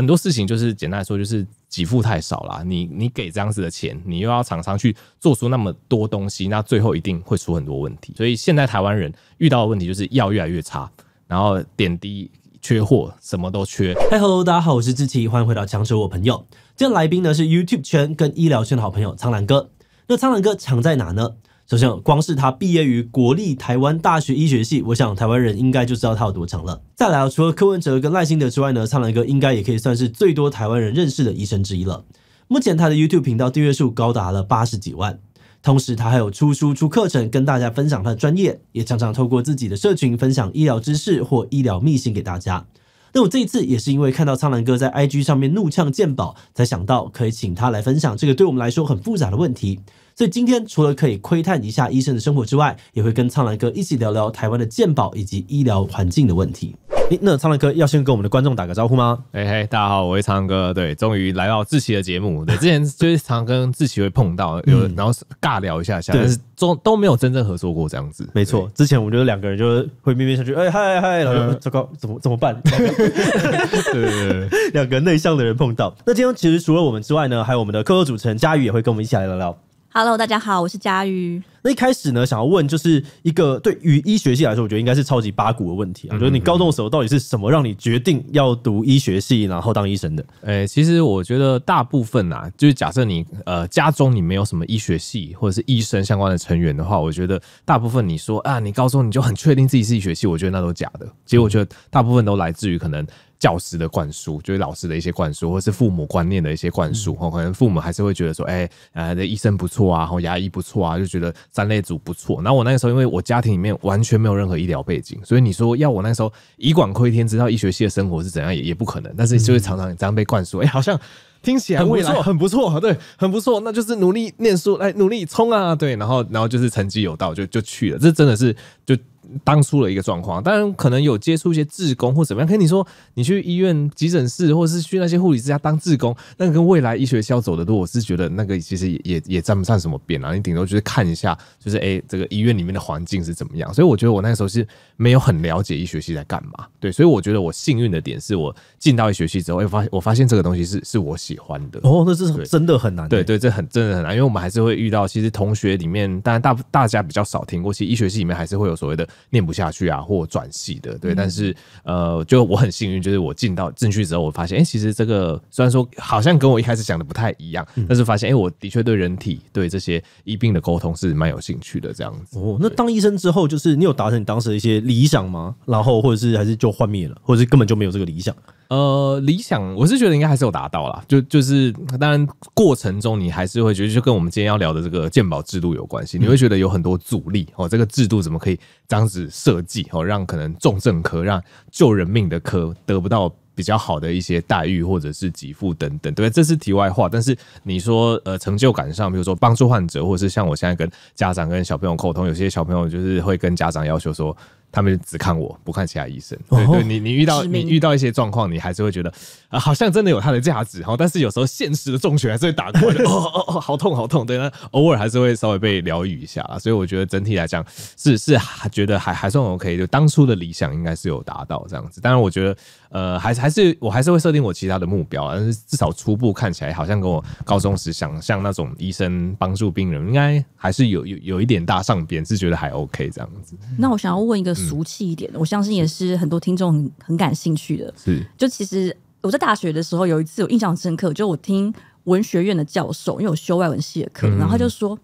很多事情就是简单来说，就是给付太少了。你你给这样子的钱，你又要常常去做出那么多东西，那最后一定会出很多问题。所以现在台湾人遇到的问题就是药越来越差，然后点滴缺货，什么都缺。Hello，大家好，我是志奇，欢迎回到强手」。我朋友今天来宾呢是 YouTube 圈跟医疗圈的好朋友苍兰哥。那苍兰哥强在哪呢？首先，光是他毕业于国立台湾大学医学系，我想台湾人应该就知道他有多强了。再来啊，除了柯文哲跟赖清德之外呢，苍兰哥应该也可以算是最多台湾人认识的医生之一了。目前他的 YouTube 频道订阅数高达了八十几万，同时他还有出书、出课程，跟大家分享他的专业，也常常透过自己的社群分享医疗知识或医疗秘辛给大家。那我这一次也是因为看到苍兰哥在 IG 上面怒呛健保，才想到可以请他来分享这个对我们来说很复杂的问题。所以今天除了可以窥探一下医生的生活之外，也会跟苍兰哥一起聊聊台湾的鉴宝以及医疗环境的问题。那苍兰哥要先跟我们的观众打个招呼吗？哎嘿，大家好，我是苍兰哥。对，终于来到志奇的节目。对，之前就是常跟志奇会碰到，有然后尬聊一下下，但是都都没有真正合作过这样子。没错，之前我就是两个人就会面面相觑，哎嗨嗨，糟糕，怎么怎么办？对对两个内向的人碰到。那今天其实除了我们之外呢，还有我们的 c 科主持人佳宇也会跟我们一起来聊聊。Hello，大家好，我是佳瑜。那一开始呢，想要问就是一个对于医学系来说，我觉得应该是超级八股的问题啊。我觉得你高中的时候到底是什么让你决定要读医学系，然后当医生的？诶，其实我觉得大部分呐，就是假设你呃家中你没有什么医学系或者是医生相关的成员的话，我觉得大部分你说啊，你高中你就很确定自己是医学系，我觉得那都假的。其实我觉得大部分都来自于可能教师的灌输，就是老师的一些灌输，或是父母观念的一些灌输。哈，可能父母还是会觉得说，哎，呃，医生不错啊，然后牙医不错啊，就觉得。三类组不错，然后我那个时候因为我家庭里面完全没有任何医疗背景，所以你说要我那时候以管窥天知道医学系的生活是怎样也也不可能。但是就会常常这样被灌输，哎，好像听起来很不错，很不错，对，很不错，那就是努力念书，哎，努力冲啊，对，然后然后就是成绩有道就就去了，这真的是就。当初的一个状况，当然可能有接触一些志工或怎么样。可你说你去医院急诊室，或是去那些护理之家当志工，那跟未来医学校走的路，我是觉得那个其实也也也占不上什么边啊。你顶多就是看一下，就是哎，这个医院里面的环境是怎么样。所以我觉得我那时候是。没有很了解医学系在干嘛，对，所以我觉得我幸运的点是我进到医学系之后，哎，发现我发现这个东西是是我喜欢的哦，那这是真的很难，对对，这很真的很难，因为我们还是会遇到，其实同学里面，当然大大家比较少听过，其实医学系里面还是会有所谓的念不下去啊，或转系的，对，但是呃，就我很幸运，就是我进到进去之后，我发现，哎，其实这个虽然说好像跟我一开始想的不太一样，但是发现，哎，我的确对人体对这些医病的沟通是蛮有兴趣的，这样子哦，那当医生之后，就是你有达成你当时的一些。理想吗？然后，或者是还是就幻灭了，或者是根本就没有这个理想。呃，理想我是觉得应该还是有达到啦。就就是当然过程中你还是会觉得就跟我们今天要聊的这个鉴宝制度有关系，你会觉得有很多阻力哦。这个制度怎么可以这样子设计哦，让可能重症科、让救人命的科得不到比较好的一些待遇或者是给付等等，对这是题外话。但是你说呃，成就感上，比如说帮助患者，或者是像我现在跟家长跟小朋友沟通，有些小朋友就是会跟家长要求说。他们只看我不看其他医生，对对，你你遇到你遇到一些状况，你还是会觉得啊，好像真的有它的价值，哈。但是有时候现实的重拳还是会打过来，哦哦哦，好痛好痛，对，那偶尔还是会稍微被疗愈一下啊，所以我觉得整体来讲是是觉得还还算 OK，就当初的理想应该是有达到这样子，当然我觉得呃还是还是我还是会设定我其他的目标，但是至少初步看起来好像跟我高中时想象那种医生帮助病人，应该还是有有有一点大上边是觉得还 OK 这样子。那我想要问一个。俗气一点的，我相信也是很多听众很很感兴趣的。是，就其实我在大学的时候有一次我印象深刻，就我听文学院的教授，因为我修外文系的课，然后他就说，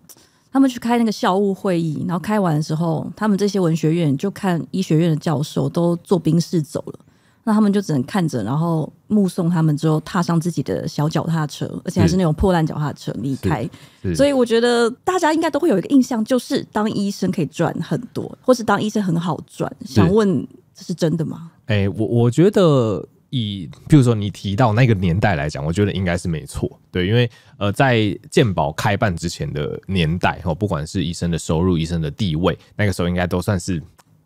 他们去开那个校务会议，然后开完的时候，他们这些文学院就看医学院的教授都坐宾士走了。那他们就只能看着，然后目送他们之后踏上自己的小脚踏车，而且还是那种破烂脚踏车离开。所以我觉得大家应该都会有一个印象，就是当医生可以赚很多，或是当医生很好赚。想问这是真的吗？哎，我我觉得以比如说你提到那个年代来讲，我觉得应该是没错，对，因为呃，在健保开办之前的年代哈，不管是医生的收入、医生的地位，那个时候应该都算是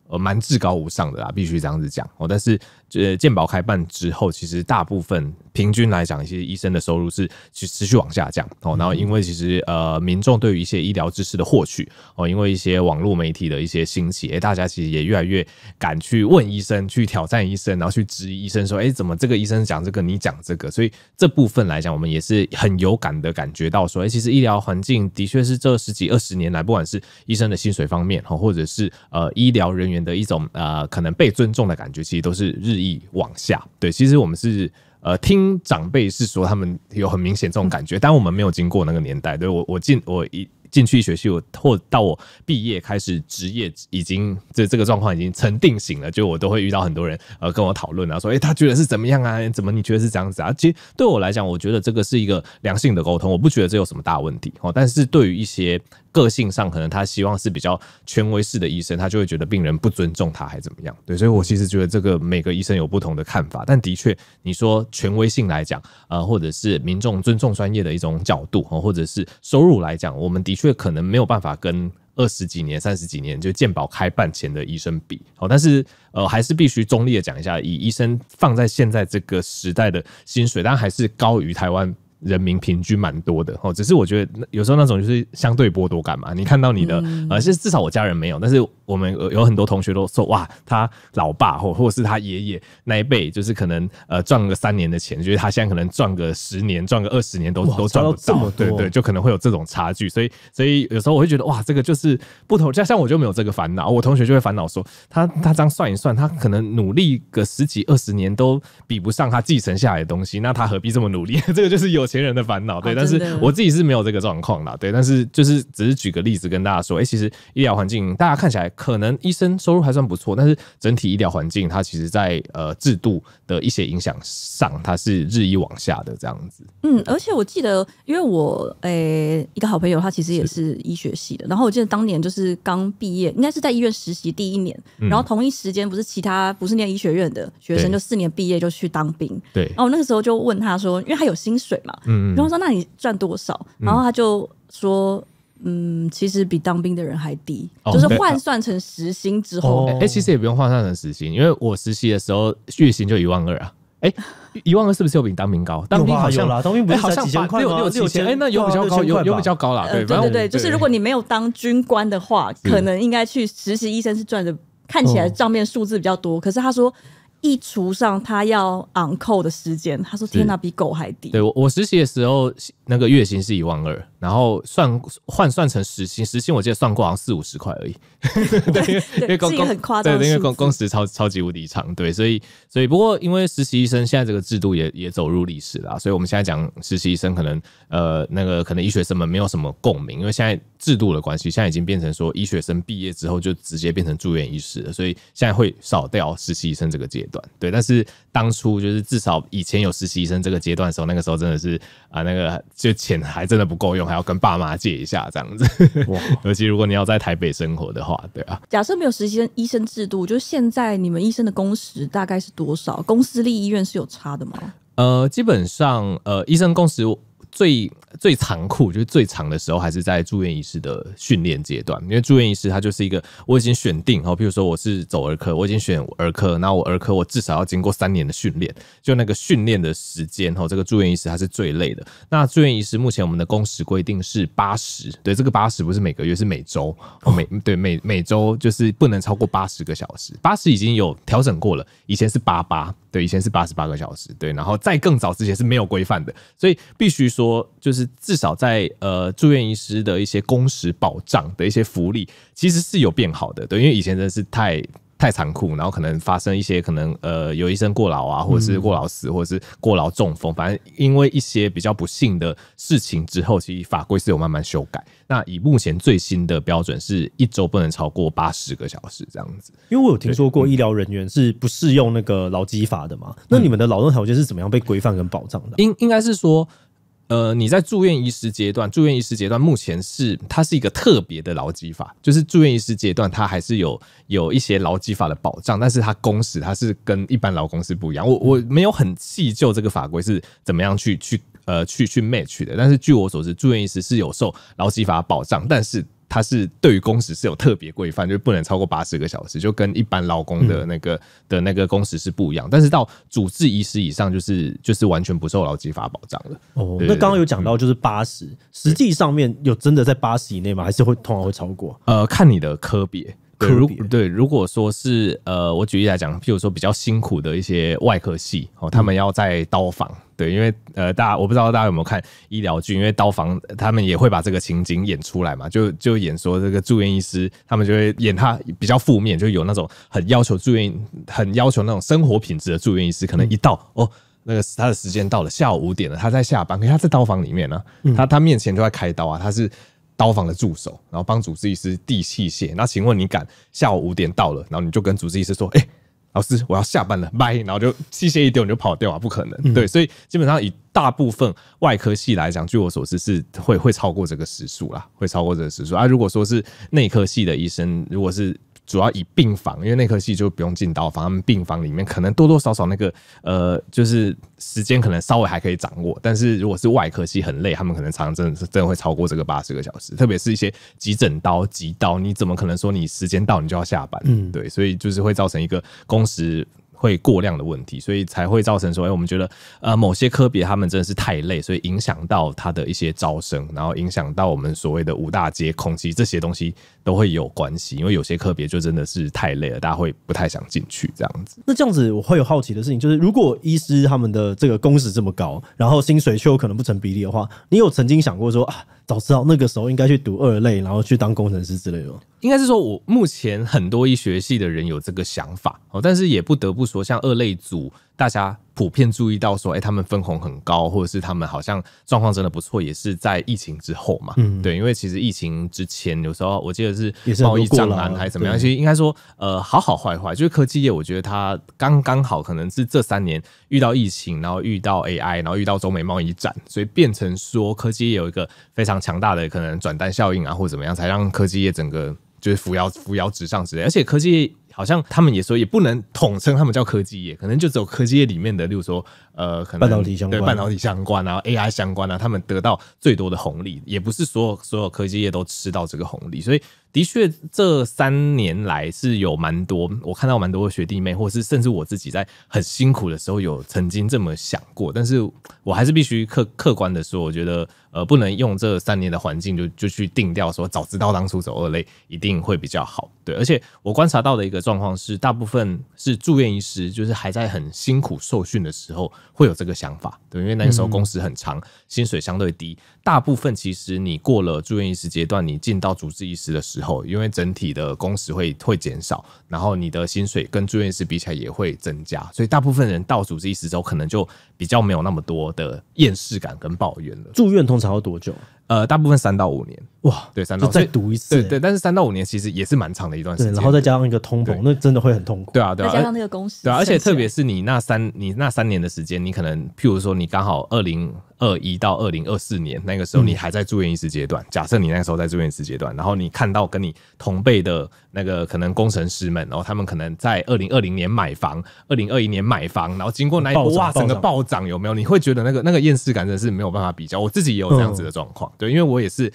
呃蛮至高无上的啦，必须这样子讲哦。但是呃健保开办之后，其实大部分平均来讲，一些医生的收入是持持续往下降哦。然后，因为其实呃，民众对于一些医疗知识的获取哦，因为一些网络媒体的一些兴起，哎，大家其实也越来越敢去问医生、去挑战医生，然后去质疑医生说，哎，怎么这个医生讲这个，你讲这个？所以这部分来讲，我们也是很有感的感觉到说，哎，其实医疗环境的确是这十几二十年来，不管是医生的薪水方面，哦，或者是呃，医疗人员的一种呃可能被尊重的感觉，其实都是日。意往下，对，其实我们是呃听长辈是说他们有很明显这种感觉，但我们没有经过那个年代，对我我进我一。进去学习，我或到我毕业开始职业，已经这这个状况已经成定型了。就我都会遇到很多人，呃，跟我讨论啊，说，哎，他觉得是怎么样啊？怎么你觉得是这样子啊？其实对我来讲，我觉得这个是一个良性的沟通，我不觉得这有什么大问题哦。但是对于一些个性上，可能他希望是比较权威式的医生，他就会觉得病人不尊重他，还怎么样？对，所以我其实觉得这个每个医生有不同的看法。但的确，你说权威性来讲，呃，或者是民众尊重专业的一种角度，或者是收入来讲，我们的确。却可能没有办法跟二十几年、三十几年就健保开办前的医生比，好，但是呃，还是必须中立的讲一下，以医生放在现在这个时代的薪水，当然还是高于台湾。人民平均蛮多的哦，只是我觉得有时候那种就是相对剥夺感嘛。你看到你的，呃，是至少我家人没有，但是我们有很多同学都说哇，他老爸或或是他爷爷那一辈，就是可能呃赚个三年的钱，觉得他现在可能赚个十年、赚个二十年都都赚不到。对对，就可能会有这种差距。所以所以有时候我会觉得哇，这个就是不同。加像我就没有这个烦恼，我同学就会烦恼说，他他这样算一算，他可能努力个十几二十年都比不上他继承下来的东西，那他何必这么努力？这个就是有。前人的烦恼，对，但是我自己是没有这个状况啦，对，但是就是只是举个例子跟大家说，哎，其实医疗环境大家看起来可能医生收入还算不错，但是整体医疗环境它其实在呃制度的一些影响上，它是日益往下的这样子。嗯，而且我记得，因为我诶一个好朋友，他其实也是医学系的，然后我记得当年就是刚毕业，应该是在医院实习第一年，然后同一时间不是其他不是念医学院的学生，就四年毕业就去当兵，对，然后那个时候就问他说，因为他有薪水嘛。嗯，然后说那你赚多少？然后他就说，嗯，其实比当兵的人还低，就是换算成时薪之后。哎，其实也不用换算成时薪，因为我实习的时候月薪就一万二啊。哎，一万二是不是又比当兵高？当兵好像当兵不是好像六六六千哎，那有比较高有有比较高啦。对对对，就是如果你没有当军官的话，可能应该去实习医生是赚的看起来账面数字比较多，可是他说。一除上他要昂扣的时间，他说：“天哪，比狗还低。”对，我我实习的时候，那个月薪是一万二，然后算换算成时薪，时薪我记得算过好像四五十块而已。对，因为公张，对，因为公工时超超级无敌长对，所以所以不过因为实习医生现在这个制度也也走入历史了，所以我们现在讲实习医生可能呃那个可能医学生们没有什么共鸣，因为现在制度的关系，现在已经变成说医学生毕业之后就直接变成住院医师了，所以现在会少掉实习医生这个阶。短对，但是当初就是至少以前有实习生这个阶段的时候，那个时候真的是啊，那个就钱还真的不够用，还要跟爸妈借一下这样子。哇，尤其如果你要在台北生活的话，对啊。假设没有实习生医生制度，就现在你们医生的工时大概是多少？公私立医院是有差的吗？呃，基本上呃，医生工时。最最残酷就是最长的时候，还是在住院医师的训练阶段。因为住院医师他就是一个我已经选定哦，譬如说我是走儿科，我已经选儿科，那我儿科我至少要经过三年的训练。就那个训练的时间哦，这个住院医师他是最累的。那住院医师目前我们的工时规定是八十，对这个八十不是每个月是每周，每对每每周就是不能超过八十个小时。八十已经有调整过了，以前是八八。对，以前是八十八个小时，对，然后在更早之前是没有规范的，所以必须说，就是至少在呃住院医师的一些工时保障的一些福利，其实是有变好的，对，因为以前真的是太。太残酷，然后可能发生一些可能呃，有医生过劳啊，或者是过劳死，或者是过劳中风，反正因为一些比较不幸的事情之后，其实法规是有慢慢修改。那以目前最新的标准，是一周不能超过八十个小时这样子。因为我有听说过医疗人员是不适用那个劳基法的嘛，那你们的劳动条件是怎么样被规范跟保障的？应应该是说。呃，你在住院医师阶段，住院医师阶段目前是它是一个特别的劳基法，就是住院医师阶段它还是有有一些劳基法的保障，但是它公司它是跟一般劳工是不一样。我我没有很细究这个法规是怎么样去去呃去去 match 的，但是据我所知，住院医师是有受劳基法保障，但是。它是对于工时是有特别规范，就是不能超过八十个小时，就跟一般劳工的那个的那个工时是不一样。但是到主治医师以上，就是就是完全不受劳基法保障了。哦，那刚刚有讲到就是八十，实际上面有真的在八十以内吗？还是会通常会超过？呃，看你的科别，对，如果说是呃，我举例来讲，譬如说比较辛苦的一些外科系，哦，他们要在刀房。对，因为呃，大家我不知道大家有没有看医疗剧，因为刀房他们也会把这个情景演出来嘛，就就演说这个住院医师，他们就会演他比较负面，就有那种很要求住院、很要求那种生活品质的住院医师，可能一到哦，那个他的时间到了，下午五点了，他在下班，可是他在刀房里面呢，他他面前就在开刀啊，他是刀房的助手，然后帮主治医师递器械。那请问你敢下午五点到了，然后你就跟主治医师说，哎？老师，我要下班了，拜！然后就器械一丢，你就跑掉啊？不可能，对，所以基本上以大部分外科系来讲，据我所知是会会超过这个时速啦，会超过这个时速啊。如果说是内科系的医生，如果是。主要以病房，因为内科系就不用进刀房，他们病房里面可能多多少少那个呃，就是时间可能稍微还可以掌握。但是如果是外科系很累，他们可能常常真的是真的会超过这个八十个小时。特别是一些急诊刀、急刀，你怎么可能说你时间到你就要下班？嗯，对，所以就是会造成一个工时。会过量的问题，所以才会造成说，哎，我们觉得，呃，某些科别他们真的是太累，所以影响到他的一些招生，然后影响到我们所谓的五大皆空其实这些东西都会有关系。因为有些科别就真的是太累了，大家会不太想进去这样子。那这样子，我会有好奇的事情，就是如果医师他们的这个工时这么高，然后薪水却有可能不成比例的话，你有曾经想过说，啊，早知道那个时候应该去读二类，然后去当工程师之类的吗？应该是说，我目前很多医学系的人有这个想法哦，但是也不得不说，像二类组。大家普遍注意到说，哎，他们分红很高，或者是他们好像状况真的不错，也是在疫情之后嘛。嗯，对，因为其实疫情之前，有时候我记得是贸易战啊，还是怎么样，其实应该说，呃，好好坏坏，就是科技业，我觉得它刚刚好，可能是这三年遇到疫情，然后遇到 AI，然后遇到中美贸易战，所以变成说科技业有一个非常强大的可能转单效应啊，或者怎么样，才让科技业整个就是扶摇扶摇直上之类，而且科技。好像他们也说，也不能统称他们叫科技业，可能就只有科技业里面的，例如说。呃，可能半导体相对半导体相关啊，AI 相关啊，他们得到最多的红利，也不是所有所有科技业都吃到这个红利，所以的确这三年来是有蛮多，我看到蛮多学弟妹，或是甚至我自己在很辛苦的时候，有曾经这么想过，但是我还是必须客客观的说，我觉得呃，不能用这三年的环境就就去定掉说，早知道当初走二类一定会比较好，对，而且我观察到的一个状况是，大部分是住院医师，就是还在很辛苦受训的时候。会有这个想法，对，因为那时候工时很长，薪水相对低。大部分其实你过了住院医师阶段，你进到主治医师的时候，因为整体的工时会会减少，然后你的薪水跟住院医师比起来也会增加，所以大部分人到主治医师之后，可能就比较没有那么多的厌世感跟抱怨了。住院通常要多久？呃，大部分三到五年。哇，对，三到再读一次，对对。但是三到五年其实也是蛮长的一段时间，然后再加上一个通膨，那真的会很痛苦。对啊，对，再加上那个工时，对，而且特别是你那三你那三年的时间，你可能譬如说你刚好二零。二一到二零二四年那个时候，你还在住院医师阶段。假设你那个时候在住院医师阶段，然后你看到跟你同辈的那个可能工程师们，然后他们可能在二零二零年买房，二零二一年买房，然后经过那一哇整个暴涨，有没有？你会觉得那个那个厌世感真的是没有办法比较。我自己也有这样子的状况，对，因为我也是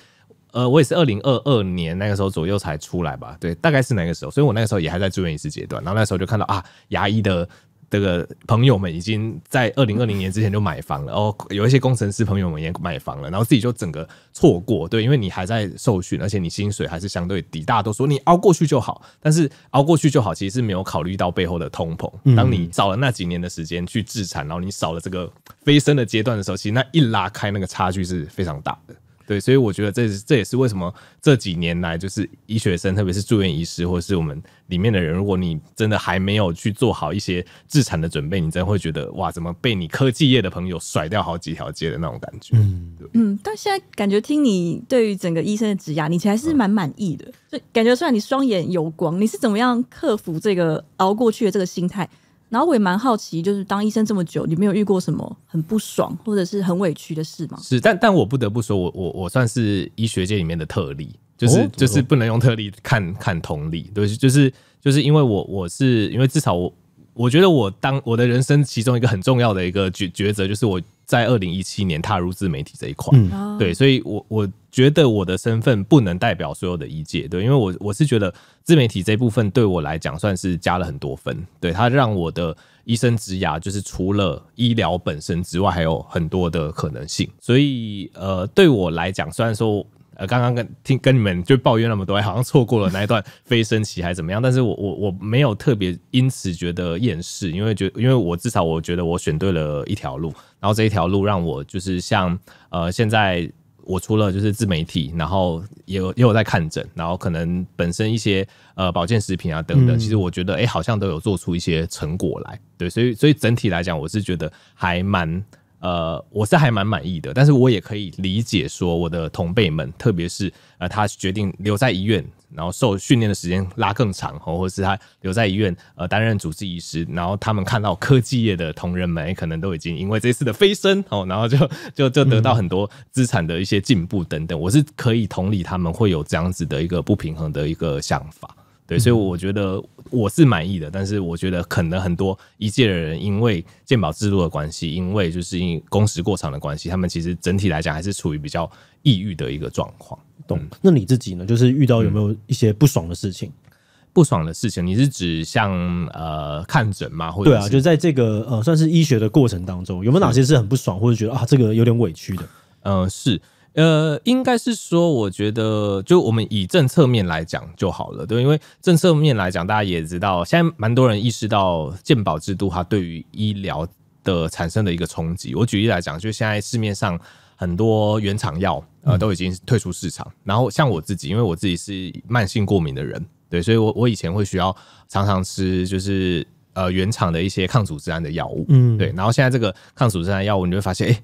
呃，我也是二零二二年那个时候左右才出来吧，对，大概是那个时候，所以我那个时候也还在住院医师阶段，然后那时候就看到啊，牙医的。这个朋友们已经在二零二零年之前就买房了，哦，有一些工程师朋友们也买房了，然后自己就整个错过。对，因为你还在受训，而且你薪水还是相对低，大多数你熬过去就好。但是熬过去就好，其实是没有考虑到背后的通膨。当你少了那几年的时间去自产，然后你少了这个飞升的阶段的时候，其实那一拉开那个差距是非常大的。对，所以我觉得这这也是为什么这几年来，就是医学生，特别是住院医师，或是我们里面的人，如果你真的还没有去做好一些自产的准备，你真的会觉得哇，怎么被你科技业的朋友甩掉好几条街的那种感觉。嗯，嗯，但现在感觉听你对于整个医生的职业，你其还是蛮满意的，就感觉虽然你双眼有光，你是怎么样克服这个熬过去的这个心态？然后我也蛮好奇，就是当医生这么久，你没有遇过什么很不爽或者是很委屈的事吗？是，但但我不得不说，我我我算是医学界里面的特例，就是就是不能用特例看看同理，对，就是就是因为我我是因为至少我我觉得我当我的人生其中一个很重要的一个抉抉择就是我。在二零一七年踏入自媒体这一块，对，所以，我我觉得我的身份不能代表所有的医界，对，因为我我是觉得自媒体这部分对我来讲算是加了很多分，对他让我的医生职涯就是除了医疗本身之外还有很多的可能性，所以呃，对我来讲，虽然说。呃，刚刚跟听跟你们就抱怨那么多，好像错过了那一段飞升期还怎么样？但是我我我没有特别因此觉得厌世，因为觉因为我至少我觉得我选对了一条路，然后这一条路让我就是像呃现在我除了就是自媒体，然后也有也有在看诊，然后可能本身一些呃保健食品啊等等，其实我觉得哎好像都有做出一些成果来，对，所以所以整体来讲我是觉得还蛮。呃，我是还蛮满意的，但是我也可以理解说，我的同辈们，特别是呃，他决定留在医院，然后受训练的时间拉更长哦，或是他留在医院呃担任主治医师，然后他们看到科技业的同仁们可能都已经因为这次的飞升哦，然后就就 就得到很多资产的一些进步等等，我是可以同理他们会有这样子的一个不平衡的一个想法。对，所以我觉得我是满意的，但是我觉得可能很多一届的人，因为鉴保制度的关系，因为就是因工时过长的关系，他们其实整体来讲还是处于比较抑郁的一个状况。懂？那你自己呢？就是遇到有没有一些不爽的事情？不爽的事情，你是指像呃看诊嘛？或者对啊，就在这个呃算是医学的过程当中，有没有哪些是很不爽，或者觉得啊这个有点委屈的？嗯，是。呃，应该是说，我觉得就我们以政策面来讲就好了，对，因为政策面来讲，大家也知道，现在蛮多人意识到健保制度它对于医疗的产生的一个冲击。我举例来讲，就现在市面上很多原厂药，呃，都已经退出市场。然后像我自己，因为我自己是慢性过敏的人，对，所以我我以前会需要常常吃，就是呃原厂的一些抗组织胺的药物，嗯，对。然后现在这个抗组织胺药物，你会发现，哎。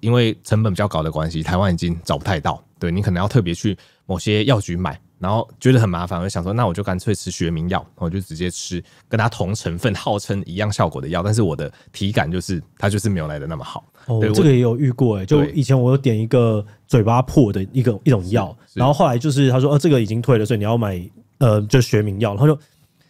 因为成本比较高的关系，台湾已经找不太到。对你可能要特别去某些药局买，然后觉得很麻烦，就想说，那我就干脆吃学名药，我就直接吃跟它同成分、号称一样效果的药。但是我的体感就是它就是没有来的那么好。我这个也有遇过，哎，就以前我有点一个嘴巴破的一个一种药，然后后来就是他说，呃，这个已经退了，所以你要买，呃，就学名药。他就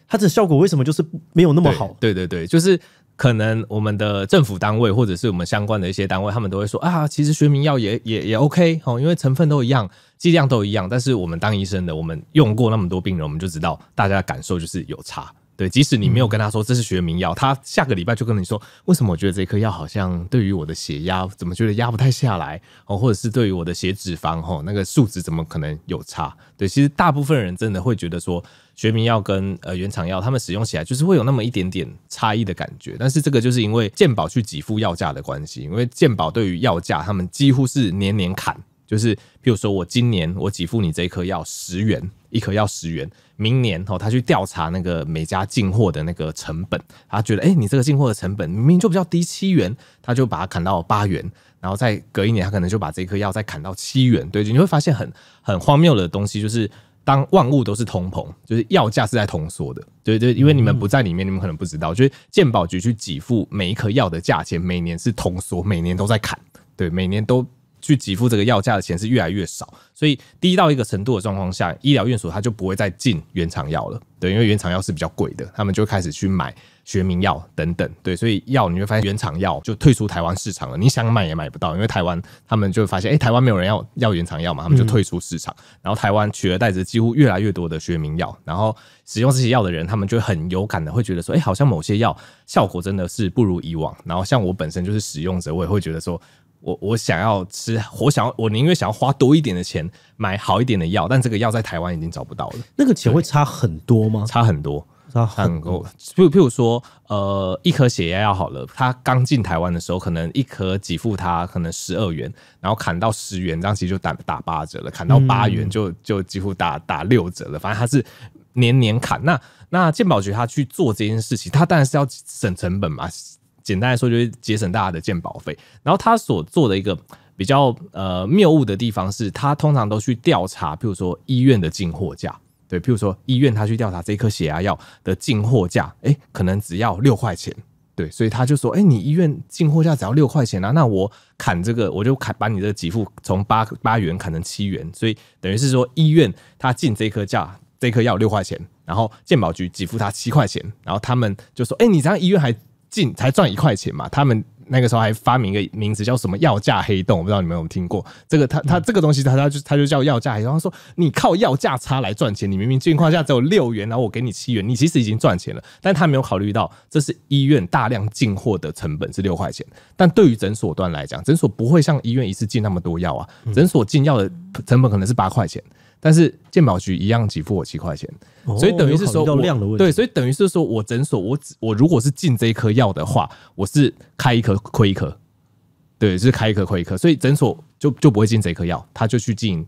它的效果为什么就是没有那么好？对对对，就是。可能我们的政府单位或者是我们相关的一些单位，他们都会说啊，其实学名药也也也 OK，哦，因为成分都一样，剂量都一样。但是我们当医生的，我们用过那么多病人，我们就知道大家的感受就是有差。对，即使你没有跟他说这是学名药，他下个礼拜就跟你说，为什么我觉得这颗药好像对于我的血压，怎么觉得压不太下来哦？或者是对于我的血脂肪吼那个数值怎么可能有差？对，其实大部分人真的会觉得说，学名药跟呃原厂药，他们使用起来就是会有那么一点点差异的感觉。但是这个就是因为健保去给付药价的关系，因为健保对于药价，他们几乎是年年砍，就是比如说我今年我给付你这一颗药十元，一颗药十元。明年哦，他去调查那个每家进货的那个成本，他觉得哎，你这个进货的成本明明就比较低七元，他就把它砍到八元，然后再隔一年，他可能就把这颗药再砍到七元。对，你会发现很很荒谬的东西，就是当万物都是通膨，就是药价是在通缩的。对对，因为你们不在里面，你们可能不知道，就是健保局去给付每一颗药的价钱，每年是通缩，每年都在砍，对，每年都。去给付这个药价的钱是越来越少，所以低到一个程度的状况下，医疗院所它就不会再进原厂药了，对，因为原厂药是比较贵的，他们就开始去买学名药等等，对，所以药你会发现原厂药就退出台湾市场了，你想买也买不到，因为台湾他们就会发现，哎，台湾没有人要要原厂药嘛，他们就退出市场，然后台湾取而代之几乎越来越多的学名药，然后使用这些药的人，他们就很有感的会觉得说，哎，好像某些药效果真的是不如以往，然后像我本身就是使用者，我也会觉得说。我我想要吃，我想要，我宁愿想要花多一点的钱买好一点的药，但这个药在台湾已经找不到了。那个钱会差很多吗？差很多，差很多。譬如譬如说，呃，一颗血压药好了，它刚进台湾的时候，可能一颗给付它可能十二元，然后砍到十元，这样其实就打打八折了，砍到八元就就几乎打打六折了。反正它是年年砍。那那健保局他去做这件事情，他当然是要省成本嘛。简单来说，就是节省大家的鉴保费。然后他所做的一个比较呃谬误的地方是，他通常都去调查，譬如说医院的进货价，对，譬如说医院他去调查这颗血压药的进货价，哎，可能只要六块钱，对，所以他就说，哎，你医院进货价只要六块钱啊，那我砍这个，我就砍，把你的给付从八八元砍成七元，所以等于是说，医院他进这颗价，这颗药六块钱，然后鉴保局给付他七块钱，然后他们就说，哎，你这样医院还。进才赚一块钱嘛，他们那个时候还发明一个名字叫什么“药价黑洞”，我不知道你有没有听过这个。他他这个东西，他他就他就叫药价黑洞。他说你靠药价差来赚钱，你明明进货价只有六元，然后我给你七元，你其实已经赚钱了。但他没有考虑到，这是医院大量进货的成本是六块钱，但对于诊所端来讲，诊所不会像医院一次进那么多药啊，诊所进药的成本可能是八块钱。但是健保局一样给付我七块钱，所以等于是说，对，所以等于是说我诊所，我只我如果是进这一颗药的话，我是开一颗亏一颗，对，是开一颗亏一颗，所以诊所就就不会进这一颗药，他就去进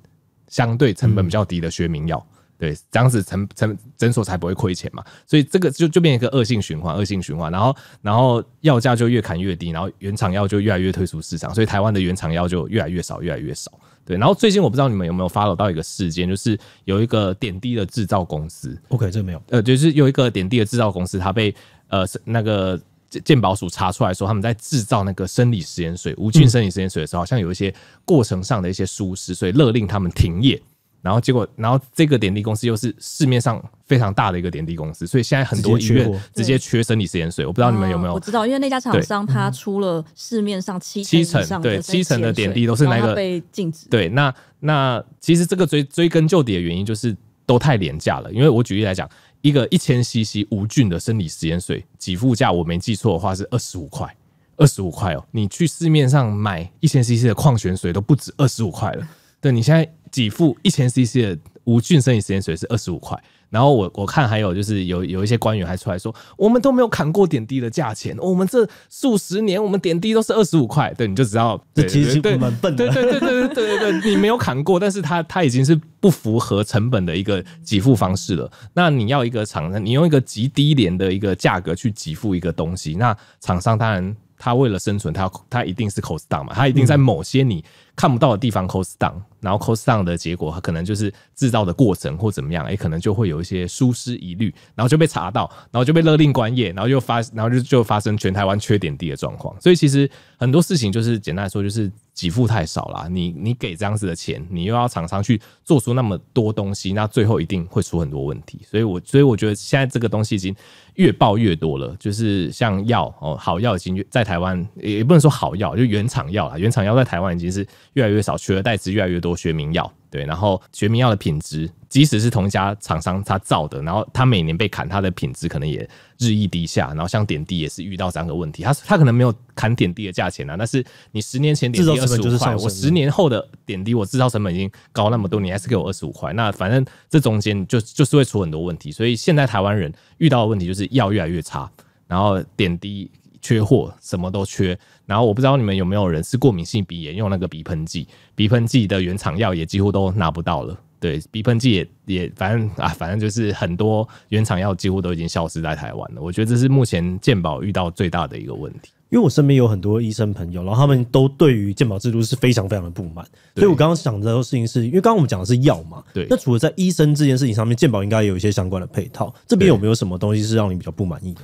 相对成本比较低的学名药，对，这样子成成诊所才不会亏钱嘛，所以这个就就变一个恶性循环，恶性循环，然后然后药价就越砍越低，然后原厂药就越来越退出市场，所以台湾的原厂药就越来越少，越来越少。对，然后最近我不知道你们有没有 follow 到一个事件，就是有一个点滴的制造公司，OK，这没有，呃，就是有一个点滴的制造公司，它被呃那个鉴鉴宝署查出来，说他们在制造那个生理食盐水、无菌生理食盐水的时候，好像有一些过程上的一些疏失，所以勒令他们停业。然后结果，然后这个点滴公司又是市面上非常大的一个点滴公司，所以现在很多医院直接缺生理食盐水。我不知道你们有没有？我知道，因为那家厂商它出了市面上七七成对七成的点滴都是那个被禁止。对，那那其实这个追追根究底的原因就是都太廉价了。因为我举例来讲，一个一千 CC 无菌的生理食盐水，几副价我没记错的话是二十五块，二十五块哦。你去市面上买一千 CC 的矿泉水都不止二十五块了。对你现在。给付一千 CC 的无菌生理盐水是二十五块，然后我我看还有就是有有一些官员还出来说，我们都没有砍过点滴的价钱，我们这数十年我们点滴都是二十五块，对你就知道这其实对蛮笨的，对对对对对对对，你没有砍过，但是他他已经是不符合成本的一个给付方式了。那你要一个厂商，你用一个极低廉的一个价格去给付一个东西，那厂商当然他为了生存，他他一定是 cost down 嘛，他一定在某些你。看不到的地方 cos down，然后 cos down 的结果，它可能就是制造的过程或怎么样，哎，可能就会有一些疏失疑虑，然后就被查到，然后就被勒令关业，然后就发，然后就就发生全台湾缺点地的状况。所以其实很多事情就是简单来说，就是给付太少了。你你给这样子的钱，你又要常常去做出那么多东西，那最后一定会出很多问题。所以我所以我觉得现在这个东西已经越爆越多了。就是像药哦，好药已经在台湾也不能说好药，就原厂药啦，原厂药在台湾已经是。越来越少，取而代之越来越多学名药，对，然后学名药的品质，即使是同一家厂商他造的，然后他每年被砍，他的品质可能也日益低下。然后像点滴也是遇到三的问题，他他可能没有砍点滴的价钱啊，但是你十年前点滴二十五块，我十年后的点滴我制造成本已经高那么多，你还是给我二十五块，那反正这中间就就是会出很多问题。所以现在台湾人遇到的问题就是药越来越差，然后点滴缺货，什么都缺。然后我不知道你们有没有人是过敏性鼻炎，用那个鼻喷剂，鼻喷剂的原厂药也几乎都拿不到了。对，鼻喷剂也也反正啊，反正就是很多原厂药几乎都已经消失在台湾了。我觉得这是目前健保遇到最大的一个问题。因为我身边有很多医生朋友，然后他们都对于健保制度是非常非常的不满。所以我刚刚想的事情是因为刚刚我们讲的是药嘛，对。那除了在医生这件事情上面，健保应该有一些相关的配套，这边有没有什么东西是让你比较不满意的？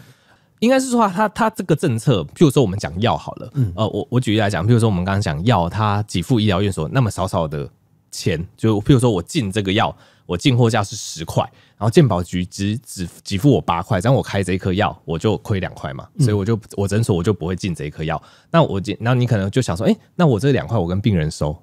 应该是说，他他这个政策，譬如说我们讲药好了，呃，我我举例来讲，譬如说我们刚刚讲药，他给付医疗院所那么少少的钱，就譬如说我进这个药，我进货价是十块，然后鉴保局只只给付我八块，这样我开这一颗药我就亏两块嘛，所以我就我诊所我就不会进这一颗药。那我进，然后你可能就想说，哎，那我这两块我跟病人收，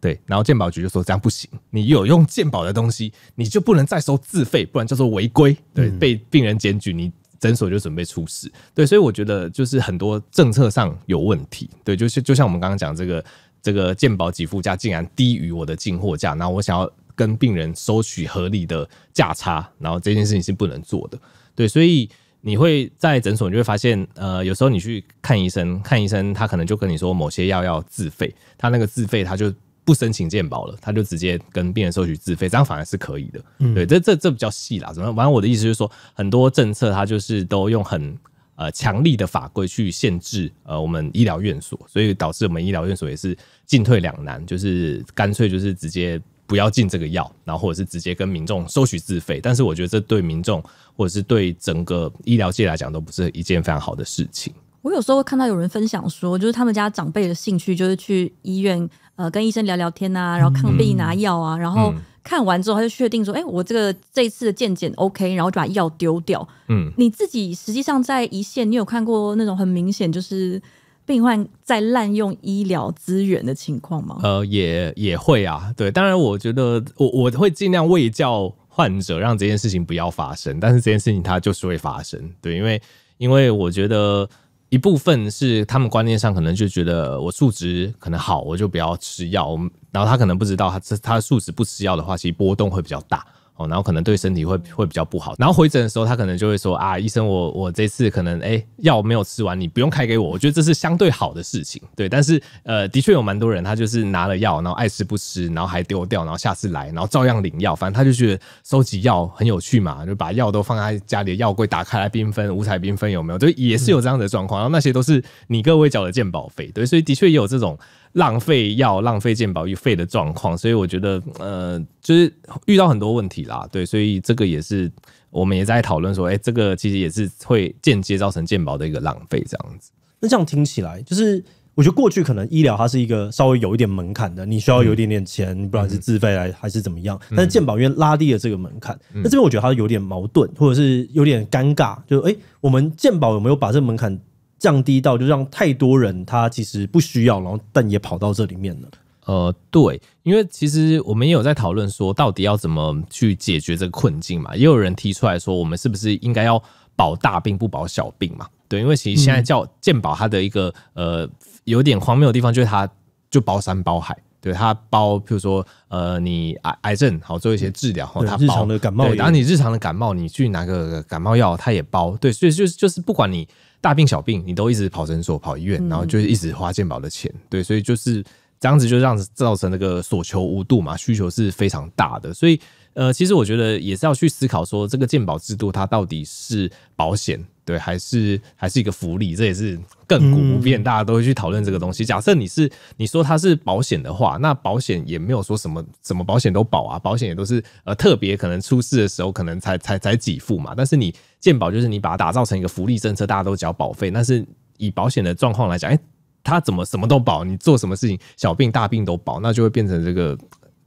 对，然后鉴宝局就说这样不行，你有用鉴宝的东西，你就不能再收自费，不然叫做违规，对，被病人检举你。诊所就准备出事，对，所以我觉得就是很多政策上有问题，对，就是就像我们刚刚讲这个这个鉴保给付价竟然低于我的进货价，那我想要跟病人收取合理的价差，然后这件事情是不能做的，对，所以你会在诊所，你就会发现，呃，有时候你去看医生，看医生他可能就跟你说某些药要自费，他那个自费他就。不申请鉴保了，他就直接跟病人收取自费，这样反而是可以的。对，这这这比较细啦。怎么？反正我的意思就是说，很多政策它就是都用很呃强力的法规去限制呃我们医疗院所，所以导致我们医疗院所也是进退两难，就是干脆就是直接不要进这个药，然后或者是直接跟民众收取自费。但是我觉得这对民众或者是对整个医疗界来讲都不是一件非常好的事情。我有时候会看到有人分享说，就是他们家长辈的兴趣就是去医院，呃，跟医生聊聊天啊，然后看病拿药啊，然后看完之后他就确定说，哎，我这个这一次的健检 OK，然后就把药丢掉。嗯，你自己实际上在一线，你有看过那种很明显就是病患在滥用医疗资源的情况吗？呃，也也会啊，对，当然我觉得我我会尽量为教患者让这件事情不要发生，但是这件事情它就是会发生，对，因为因为我觉得。一部分是他们观念上可能就觉得我数值可能好，我就不要吃药。然后他可能不知道，他他数值不吃药的话，其实波动会比较大。哦，然后可能对身体会会比较不好。然后回诊的时候，他可能就会说啊，医生，我我这次可能哎药没有吃完，你不用开给我，我觉得这是相对好的事情，对。但是呃，的确有蛮多人，他就是拿了药，然后爱吃不吃，然后还丢掉，然后下次来，然后照样领药，反正他就觉得收集药很有趣嘛，就把药都放在家里药柜，打开来缤纷五彩缤纷，有没有？就也是有这样的状况。然后那些都是你各位缴的健保费，对，所以的确也有这种。浪费药、浪费健保院费的状况，所以我觉得，呃，就是遇到很多问题啦，对，所以这个也是我们也在讨论说，哎，这个其实也是会间接造成健保的一个浪费，这样子。那这样听起来，就是我觉得过去可能医疗它是一个稍微有一点门槛的，你需要有一点点钱，不管是自费来还是怎么样，但是健保院拉低了这个门槛，那这边我觉得它有点矛盾，或者是有点尴尬，就是哎，我们健保有没有把这个门槛？降低到就让太多人他其实不需要，然后但也跑到这里面了。呃，对，因为其实我们也有在讨论说，到底要怎么去解决这个困境嘛。也有人提出来说，我们是不是应该要保大病不保小病嘛？对，因为其实现在叫健保，它的一个呃有点荒谬的地方就是，它就包山包海。对，它包，譬如说呃你癌癌症好做一些治疗，对，日常的感冒，然后你日常的感冒，你去拿个感冒药，它也包。对，所以就是就是不管你。大病小病，你都一直跑诊所、跑医院，然后就是一直花健保的钱，对，所以就是这样子，就这样造成那个所求无度嘛，需求是非常大的，所以。呃，其实我觉得也是要去思考说，这个健保制度它到底是保险对，还是还是一个福利？这也是亘古不变，大家都会去讨论这个东西。假设你是你说它是保险的话，那保险也没有说什么什么保险都保啊，保险也都是呃特别可能出事的时候可能才才才给付嘛。但是你健保就是你把它打造成一个福利政策，大家都交保费。但是以保险的状况来讲，哎，它怎么什么都保？你做什么事情小病大病都保，那就会变成这个。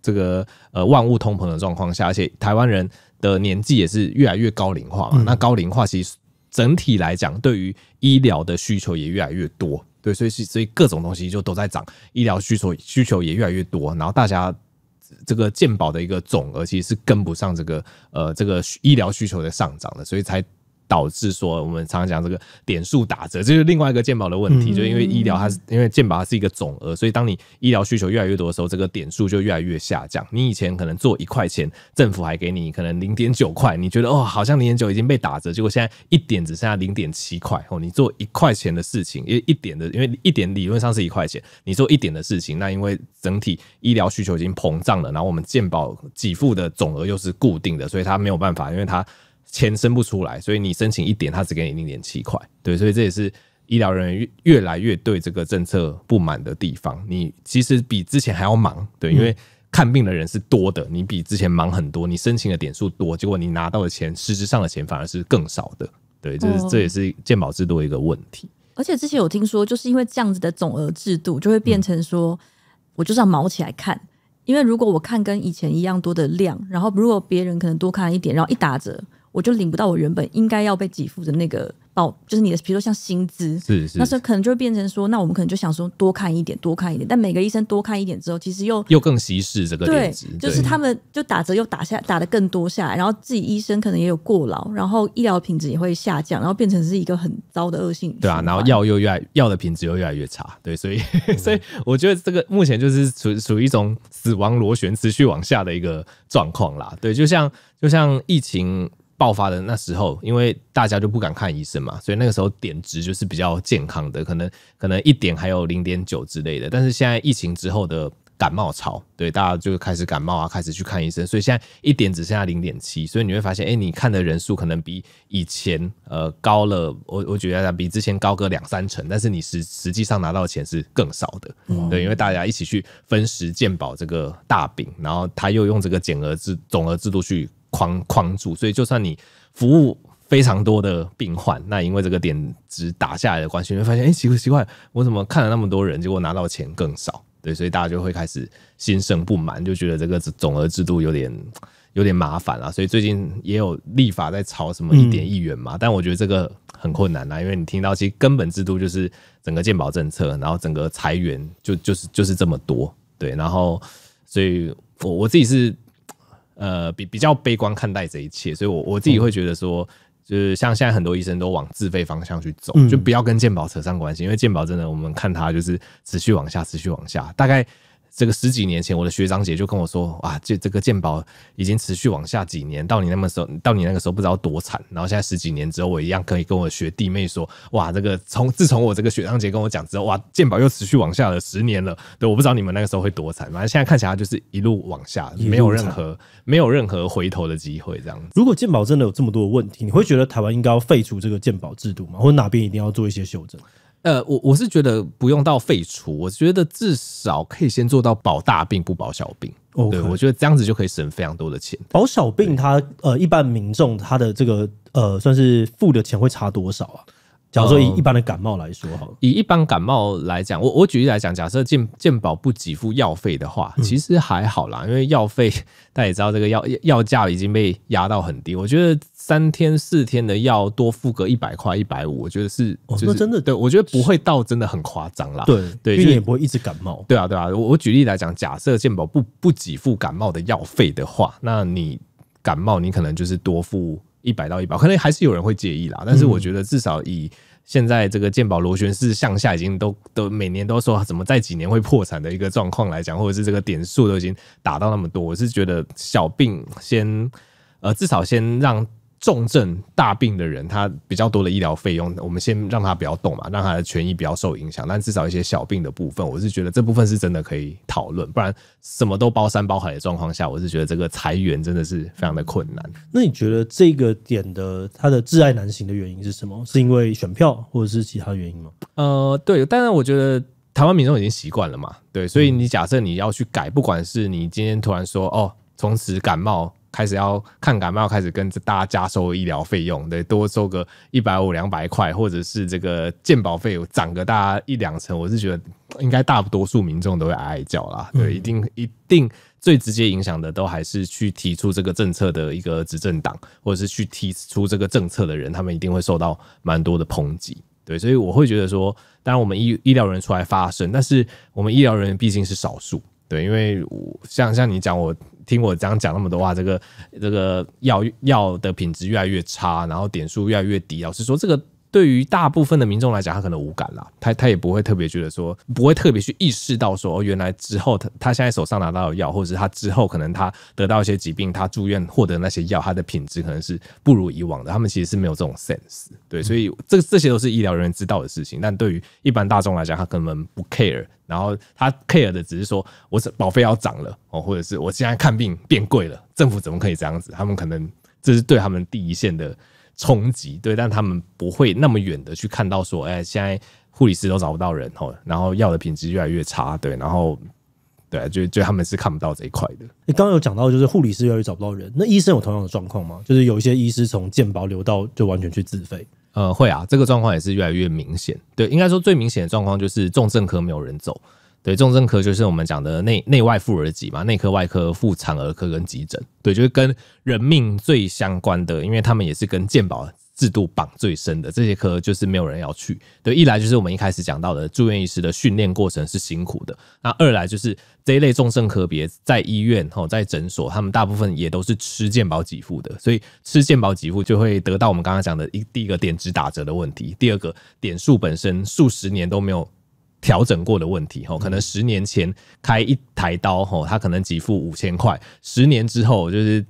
这个呃万物通膨的状况下，而且台湾人的年纪也是越来越高龄化嘛，那高龄化其实整体来讲，对于医疗的需求也越来越多，对，所以是所以各种东西就都在涨，医疗需求需求也越来越多，然后大家这个健保的一个总额其实是跟不上这个呃这个医疗需求的上涨的，所以才。导致说我们常常讲这个点数打折，这是另外一个健保的问题，就因为医疗它是因为健保它是一个总额，所以当你医疗需求越来越多的时候，这个点数就越来越下降。你以前可能做一块钱，政府还给你可能零点九块，你觉得哦好像零点九已经被打折，结果现在一点只剩下零点七块哦，你做一块钱的事情，因为一点的，因为一点理论上是一块钱，你做一点的事情，那因为整体医疗需求已经膨胀了，然后我们健保给付的总额又是固定的，所以它没有办法，因为它。钱生不出来，所以你申请一点，他只给你零点七块，对，所以这也是医疗人员越来越对这个政策不满的地方。你其实比之前还要忙，对，因为看病的人是多的，你比之前忙很多，你申请的点数多，结果你拿到的钱，实质上的钱反而是更少的，对，就是这也是健保制度一个问题。而且之前有听说，就是因为这样子的总额制度，就会变成说我就是要毛起来看，因为如果我看跟以前一样多的量，然后如果别人可能多看一点，然后一打折。我就领不到我原本应该要被给付的那个保，就是你的，比如说像薪资，是是，那时候可能就会变成说，那我们可能就想说多看一点，多看一点，但每个医生多看一点之后，其实又又更稀释这个对，就是他们就打折又打下打的更多下来，然后自己医生可能也有过劳，然后医疗品质也会下降，然后变成是一个很糟的恶性对啊，然后药又越来药的品质又越来越差，对，所以 所以我觉得这个目前就是属属于一种死亡螺旋持续往下的一个状况啦，对，就像就像疫情。爆发的那时候，因为大家就不敢看医生嘛，所以那个时候点值就是比较健康的，可能可能一点还有零点九之类的。但是现在疫情之后的感冒潮，对大家就开始感冒啊，开始去看医生，所以现在一点只剩下零点七。所以你会发现，哎，你看的人数可能比以前呃高了，我我觉得比之前高个两三成，但是你实实际上拿到的钱是更少的，对，因为大家一起去分食健保这个大饼，然后他又用这个减额制总额制度去。框框住，所以就算你服务非常多的病患，那因为这个点值打下来的关系，你会发现，哎，奇怪奇怪，我怎么看了那么多人，结果拿到钱更少？对，所以大家就会开始心生不满，就觉得这个总额制度有点有点麻烦了。所以最近也有立法在炒什么一点一元嘛，但我觉得这个很困难呐，因为你听到其实根本制度就是整个健保政策，然后整个裁员就就是就是这么多，对，然后所以我我自己是。呃，比比较悲观看待这一切，所以我我自己会觉得说，就是像现在很多医生都往自费方向去走，就不要跟鉴宝扯上关系，因为鉴宝真的，我们看它就是持续往下，持续往下，大概。这个十几年前，我的学长姐就跟我说：“哇，这这个鉴宝已经持续往下几年，到你那么时候，到你那个时候不知道多惨。”然后现在十几年之后，我一样可以跟我学弟妹说：“哇，这个从自从我这个学长姐跟我讲之后，哇，鉴宝又持续往下了十年了。对，我不知道你们那个时候会多惨，反正现在看起来就是一路往下，没有任何没有任何回头的机会。这样，如果鉴宝真的有这么多问题，你会觉得台湾应该要废除这个鉴宝制度吗？或哪边一定要做一些修正？”呃，我我是觉得不用到废除，我觉得至少可以先做到保大病不保小病。对，我觉得这样子就可以省非常多的钱。保小病，它呃，一般民众他的这个呃，算是付的钱会差多少啊？假如说以一般的感冒来说哈，以一般感冒来讲，我我举例来讲，假设健健保不给付药费的话，其实还好啦，因为药费大家也知道，这个药药价已经被压到很低，我觉得。三天四天的药多付个一百块一百五，我觉得是，哦，得真的对我觉得不会到，真的很夸张啦。对对，为也不会一直感冒。对啊对啊，我我举例来讲，假设健保不不给付感冒的药费的话，那你感冒你可能就是多付一百到一百，可能还是有人会介意啦。但是我觉得至少以现在这个健保螺旋式向下已经都都每年都说怎么在几年会破产的一个状况来讲，或者是这个点数都已经打到那么多，我是觉得小病先呃至少先让。重症大病的人，他比较多的医疗费用，我们先让他不要动嘛，让他的权益比较受影响。但至少一些小病的部分，我是觉得这部分是真的可以讨论。不然什么都包山包海的状况下，我是觉得这个裁员真的是非常的困难。那你觉得这个点的他的挚爱难行的原因是什么？是因为选票，或者是其他原因吗？呃，对，当然我觉得台湾民众已经习惯了嘛，对，所以你假设你要去改，不管是你今天突然说哦，从此感冒。开始要看感冒，开始跟大家加收医疗费用，对，多收个一百五两百块，或者是这个健保费涨个大家一两成，我是觉得应该大多数民众都会挨叫啦，对，一定一定最直接影响的都还是去提出这个政策的一个执政党，或者是去提出这个政策的人，他们一定会受到蛮多的抨击，对，所以我会觉得说，当然我们医医疗人出来发声，但是我们医疗人毕竟是少数，对，因为像像你讲我。听我这样讲那么多话，这个这个药药的品质越来越差，然后点数越来越低。老实说，这个。对于大部分的民众来讲，他可能无感啦，他他也不会特别觉得说，不会特别去意识到说，哦，原来之后他他现在手上拿到的药，或者是他之后可能他得到一些疾病，他住院获得那些药，他的品质可能是不如以往的。他们其实是没有这种 sense，对，所以这这些都是医疗人员知道的事情，但对于一般大众来讲，他根本不 care，然后他 care 的只是说，我是保费要涨了哦，或者是我现在看病变贵了，政府怎么可以这样子？他们可能这是对他们第一线的。冲击对，但他们不会那么远的去看到说，哎，现在护理师都找不到人然后药的品质越来越差，对，然后对，就就他们是看不到这一块的。你刚刚有讲到就是护理师越来越找不到人，那医生有同样的状况吗？就是有一些医师从健保流到就完全去自费？呃，会啊，这个状况也是越来越明显。对，应该说最明显的状况就是重症科没有人走。对重症科就是我们讲的内内外妇儿级嘛，内科外科妇产儿科跟急诊，对，就是跟人命最相关的，因为他们也是跟健保制度绑最深的这些科，就是没有人要去。对，一来就是我们一开始讲到的住院医师的训练过程是辛苦的，那二来就是这一类重症科别在医院吼，在诊所，他们大部分也都是吃健保给付的，所以吃健保给付就会得到我们刚刚讲的一第一个点值打折的问题，第二个点数本身数十年都没有。调整过的问题哦，可能十年前开一台刀哦，他可能给付五千块，十年之后就是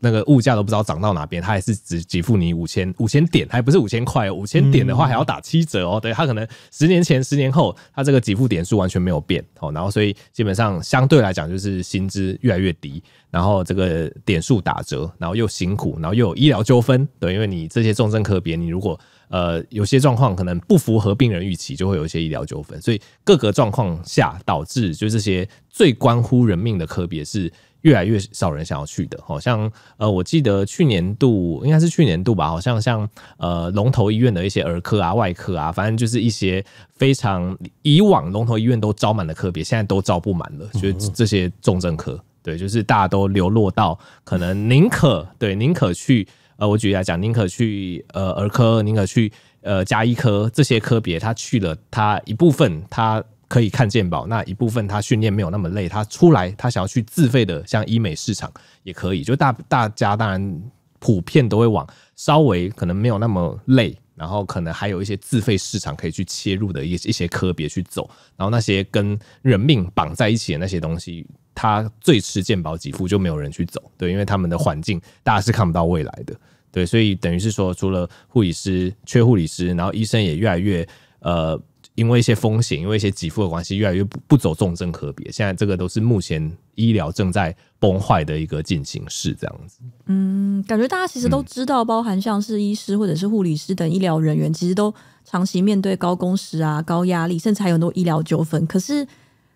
那个物价都不知道涨到哪边，他还是只给付你五千五千点，还不是五千块，五千点的话还要打七折哦。对，他可能十年前、十年后，他这个给付点数完全没有变哦。然后，所以基本上相对来讲就是薪资越来越低，然后这个点数打折，然后又辛苦，然后又有医疗纠纷，对，因为你这些重症科别，你如果。呃，有些状况可能不符合病人预期，就会有一些医疗纠纷。所以各个状况下导致，就这些最关乎人命的科别是越来越少人想要去的。好像呃，我记得去年度应该是去年度吧，好像像呃龙头医院的一些儿科啊、外科啊，反正就是一些非常以往龙头医院都招满的科别，现在都招不满了。就这些重症科，对，就是大家都流落到可能宁可对宁可去。呃，我举例来讲，宁可去呃儿科，宁可去呃加医科这些科别，他去了他一部分，他可以看健保，那一部分他训练没有那么累，他出来他想要去自费的，像医美市场也可以，就大大家当然普遍都会往稍微可能没有那么累。然后可能还有一些自费市场可以去切入的一一些科别去走，然后那些跟人命绑在一起的那些东西，它最迟健保给付就没有人去走，对，因为他们的环境大家是看不到未来的，对，所以等于是说，除了护理师缺护理师，然后医生也越来越呃。因为一些风险，因为一些给付的关系，越来越不不走重症可别。现在这个都是目前医疗正在崩坏的一个进行式，这样子。嗯，感觉大家其实都知道，包含像是医师或者是护理师等医疗人员，其实都长期面对高工时啊、高压力，甚至还有那多医疗纠纷。可是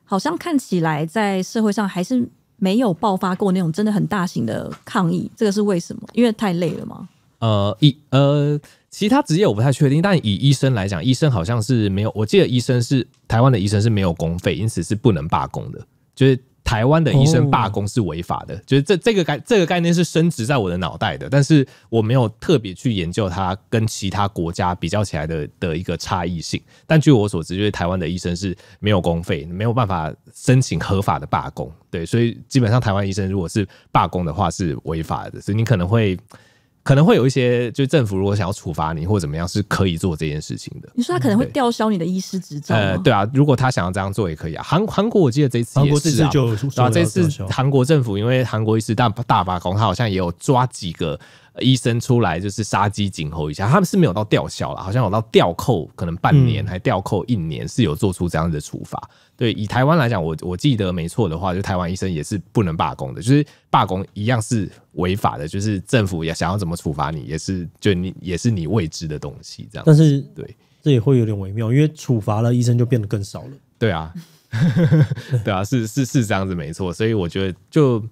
好像看起来在社会上还是没有爆发过那种真的很大型的抗议，这个是为什么？因为太累了吗？呃，一呃。其他职业我不太确定，但以医生来讲，医生好像是没有。我记得医生是台湾的医生是没有公费，因此是不能罢工的。就是台湾的医生罢工是违法的。就是这这个概这个概念是升值在我的脑袋的，但是我没有特别去研究它跟其他国家比较起来的的一个差异性。但据我所知，就是台湾的医生是没有公费，没有办法申请合法的罢工。对，所以基本上台湾医生如果是罢工的话是违法的，所以你可能会。可能会有一些，就政府如果想要处罚你或者怎么样，是可以做这件事情的。你说他可能会吊销你的医师执照？呃，对啊，如果他想要这样做也可以啊。韩韩国我记得这次也是啊，这次韩国政府因为韩国医师大大罢工，他好像也有抓几个。医生出来就是杀鸡儆猴一下，他们是没有到吊销了，好像有到吊扣，可能半年还吊扣一年，是有做出这样子的处罚。对，以台湾来讲，我我记得没错的话，就台湾医生也是不能罢工的，就是罢工一样是违法的，就是政府也想要怎么处罚你，也是就你也是你未知的东西这样。但是对，这也会有点微妙，因为处罚了医生就变得更少了。对啊，对啊，是是是这样子没错，所以我觉得就。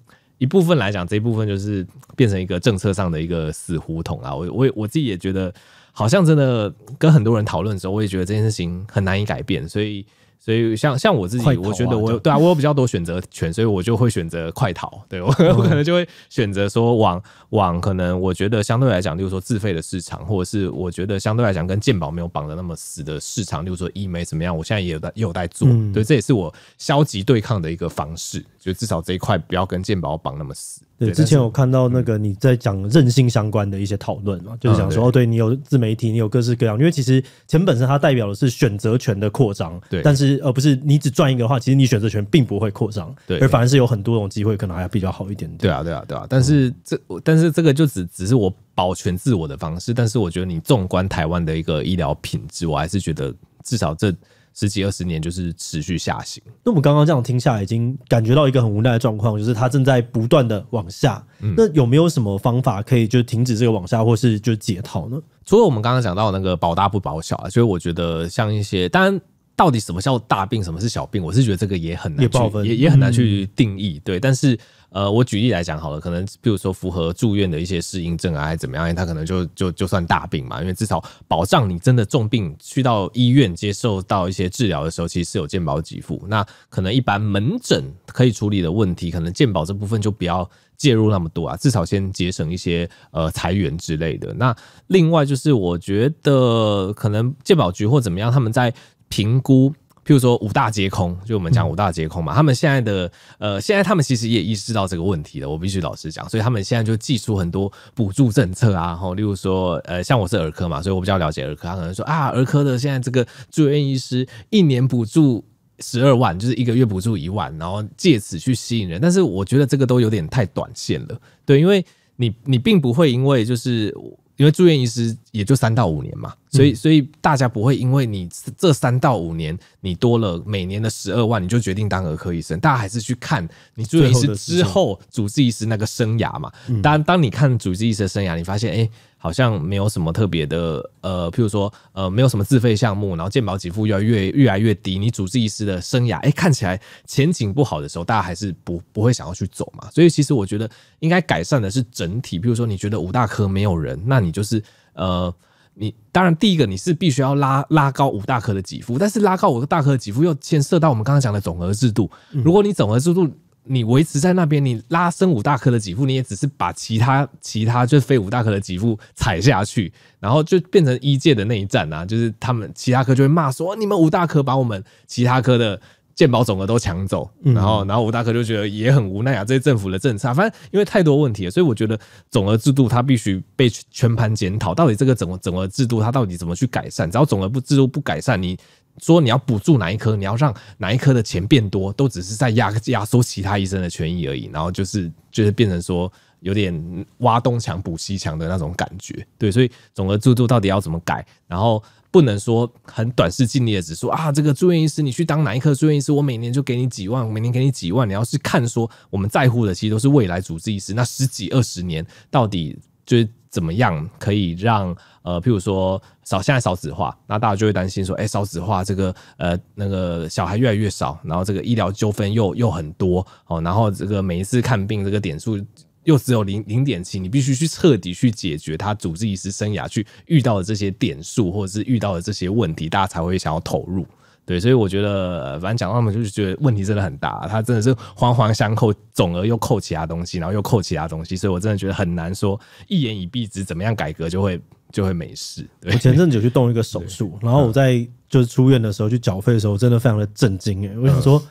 一部分来讲，这一部分就是变成一个政策上的一个死胡同啊！我我我自己也觉得，好像真的跟很多人讨论的时候，我也觉得这件事情很难以改变，所以。所以，像像我自己，我觉得我对啊，我有比较多选择权，所以我就会选择快逃。对我，我 可能就会选择说，往往可能我觉得相对来讲，就是说自费的市场，或者是我觉得相对来讲跟鉴宝没有绑的那么死的市场，就是说医美怎么样，我现在也有在也有在做。对，这也是我消极对抗的一个方式，就至少这一块不要跟鉴宝绑那么死。对，之前我看到那个你在讲任性相关的一些讨论嘛，就是讲说哦，对你有自媒体，你有各式各样。因为其实钱本身它代表的是选择权的扩张，对。但是而不是你只赚一个的话，其实你选择权并不会扩张，对。而反而是有很多种机会，可能还要比较好一点。对啊，对啊，对啊。但是这，但是这个就只只是我保全自我的方式。但是我觉得你纵观台湾的一个医疗品质，我还是觉得至少这。十几二十年就是持续下行。那我们刚刚这样听下，已经感觉到一个很无奈的状况，就是它正在不断的往下。那有没有什么方法可以就停止这个往下，或是就解套呢？除了我们刚刚讲到那个保大不保小啊，所以我觉得像一些，然到底什么叫大病，什么是小病，我是觉得这个也很难，也也很难去定义。对，但是。呃，我举例来讲好了，可能比如说符合住院的一些适应症啊，还是怎么样，他可能就就就算大病嘛，因为至少保障你真的重病去到医院接受到一些治疗的时候，其实是有健保给付。那可能一般门诊可以处理的问题，可能健保这部分就不要介入那么多啊，至少先节省一些呃裁员之类的。那另外就是我觉得可能健保局或怎么样，他们在评估。就是说五大皆空，就我们讲五大皆空嘛。他们现在的呃，现在他们其实也意识到这个问题了。我必须老实讲，所以他们现在就祭出很多补助政策啊。然后，例如说呃，像我是儿科嘛，所以我比较了解儿科。他可能说啊，儿科的现在这个住院医师一年补助十二万，就是一个月补助一万，然后借此去吸引人。但是我觉得这个都有点太短线了，对，因为你你并不会因为就是因为住院医师也就三到五年嘛。所以，所以大家不会因为你这三到五年你多了每年的十二万，你就决定当儿科医生。大家还是去看你注意是之后主治医师那个生涯嘛。当当你看主治医师的生涯，你发现哎，好像没有什么特别的，呃，譬如说呃，没有什么自费项目，然后健保给付越来越越来越低，你主治医师的生涯哎看起来前景不好的时候，大家还是不不会想要去走嘛。所以其实我觉得应该改善的是整体。譬如说你觉得五大科没有人，那你就是呃。你当然第一个你是必须要拉拉高五大科的给付，但是拉高五大科的给付又牵涉到我们刚刚讲的总额制度。如果你总额制度你维持在那边，你拉升五大科的给付，你也只是把其他其他就是非五大科的给付踩下去，然后就变成一届的那一战啊，就是他们其他科就会骂说你们五大科把我们其他科的。鉴保总额都抢走，然后，然后吴大哥就觉得也很无奈啊。这些政府的政策，反正因为太多问题，所以我觉得总额制度它必须被全盘检讨。到底这个整整额制度，它到底怎么去改善？只要总额不制度不改善，你说你要补助哪一科，你要让哪一科的钱变多，都只是在压压缩其他医生的权益而已。然后就是就是变成说有点挖东墙补西墙的那种感觉。对，所以总额制度到底要怎么改？然后。不能说很短视、近利的指说啊，这个住院医师你去当哪一科住院医师，我每年就给你几万，每年给你几万。你要去看说我们在乎的其实都是未来主治医师，那十几二十年到底就是怎么样可以让呃，譬如说少现在少子化，那大家就会担心说，哎，少子化这个呃那个小孩越来越少，然后这个医疗纠纷又又很多哦，然后这个每一次看病这个点数。又只有零零点七，你必须去彻底去解决他主治医师生涯去遇到的这些点数，或者是遇到的这些问题，大家才会想要投入。对，所以我觉得，反正讲到他们，就是觉得问题真的很大，他真的是环环相扣，总额又扣其他东西，然后又扣其他东西，所以我真的觉得很难说一言以蔽之，怎么样改革就会就会没事。我前阵子去动一个手术，然后我在就是出院的时候去缴费的时候，真的非常的震惊诶，我想说，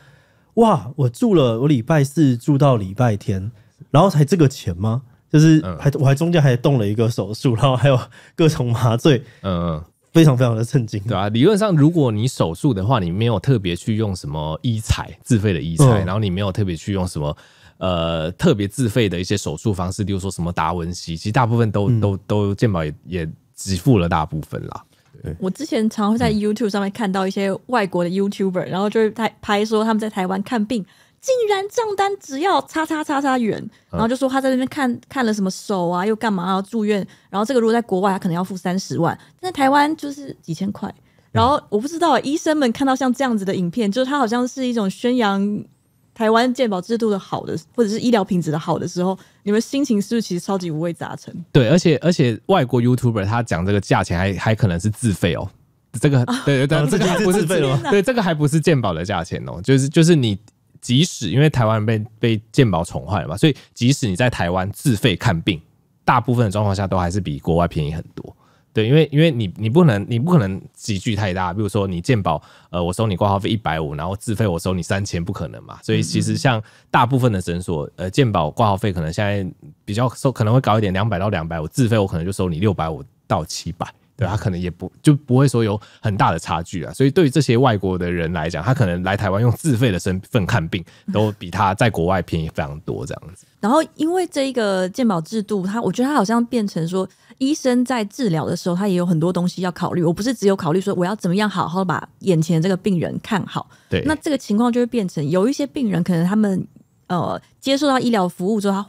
哇，我住了，我礼拜四住到礼拜天。然后才这个钱吗？就是还我还中间还动了一个手术，然后还有各种麻醉，嗯嗯，非常非常的震惊。对啊，理论上如果你手术的话，你没有特别去用什么医材自费的医材，然后你没有特别去用什么呃特别自费的一些手术方式，例如说什么达文西，其实大部分都都都健保也也支付了大部分啦。我之前常会在 YouTube 上面看到一些外国的 YouTuber，然后就是拍说他们在台湾看病。竟然账单只要差差差差元，然后就说他在那边看看了什么手啊，又干嘛要住院？然后这个如果在国外，他可能要付三十万，那台湾就是几千块。然后我不知道医生们看到像这样子的影片，就是他好像是一种宣扬台湾鉴宝制度的好的，或者是医疗品质的好的时候，你们心情是不是其实超级五味杂陈？对，而且而且外国 YouTuber 他讲这个价钱还还可能是自费哦，这个 对对对，这个还不是自费哦，对，这个还不是鉴宝的价钱哦，就是就是你。即使因为台湾被被健保宠坏了嘛，所以即使你在台湾自费看病，大部分的状况下都还是比国外便宜很多。对，因为因为你你不能你不可能集聚太大，比如说你健保呃我收你挂号费一百五，然后自费我收你三千，不可能嘛。所以其实像大部分的诊所，呃健保挂号费可能现在比较收可能会高一点两百到两百五，自费我可能就收你六百五到七百。对他可能也不就不会说有很大的差距啊，所以对于这些外国的人来讲，他可能来台湾用自费的身份看病，都比他在国外便宜非常多这样子。然后因为这一个健保制度，他我觉得他好像变成说，医生在治疗的时候，他也有很多东西要考虑。我不是只有考虑说我要怎么样好好把眼前这个病人看好。对，那这个情况就会变成有一些病人可能他们呃接受到医疗服务之后，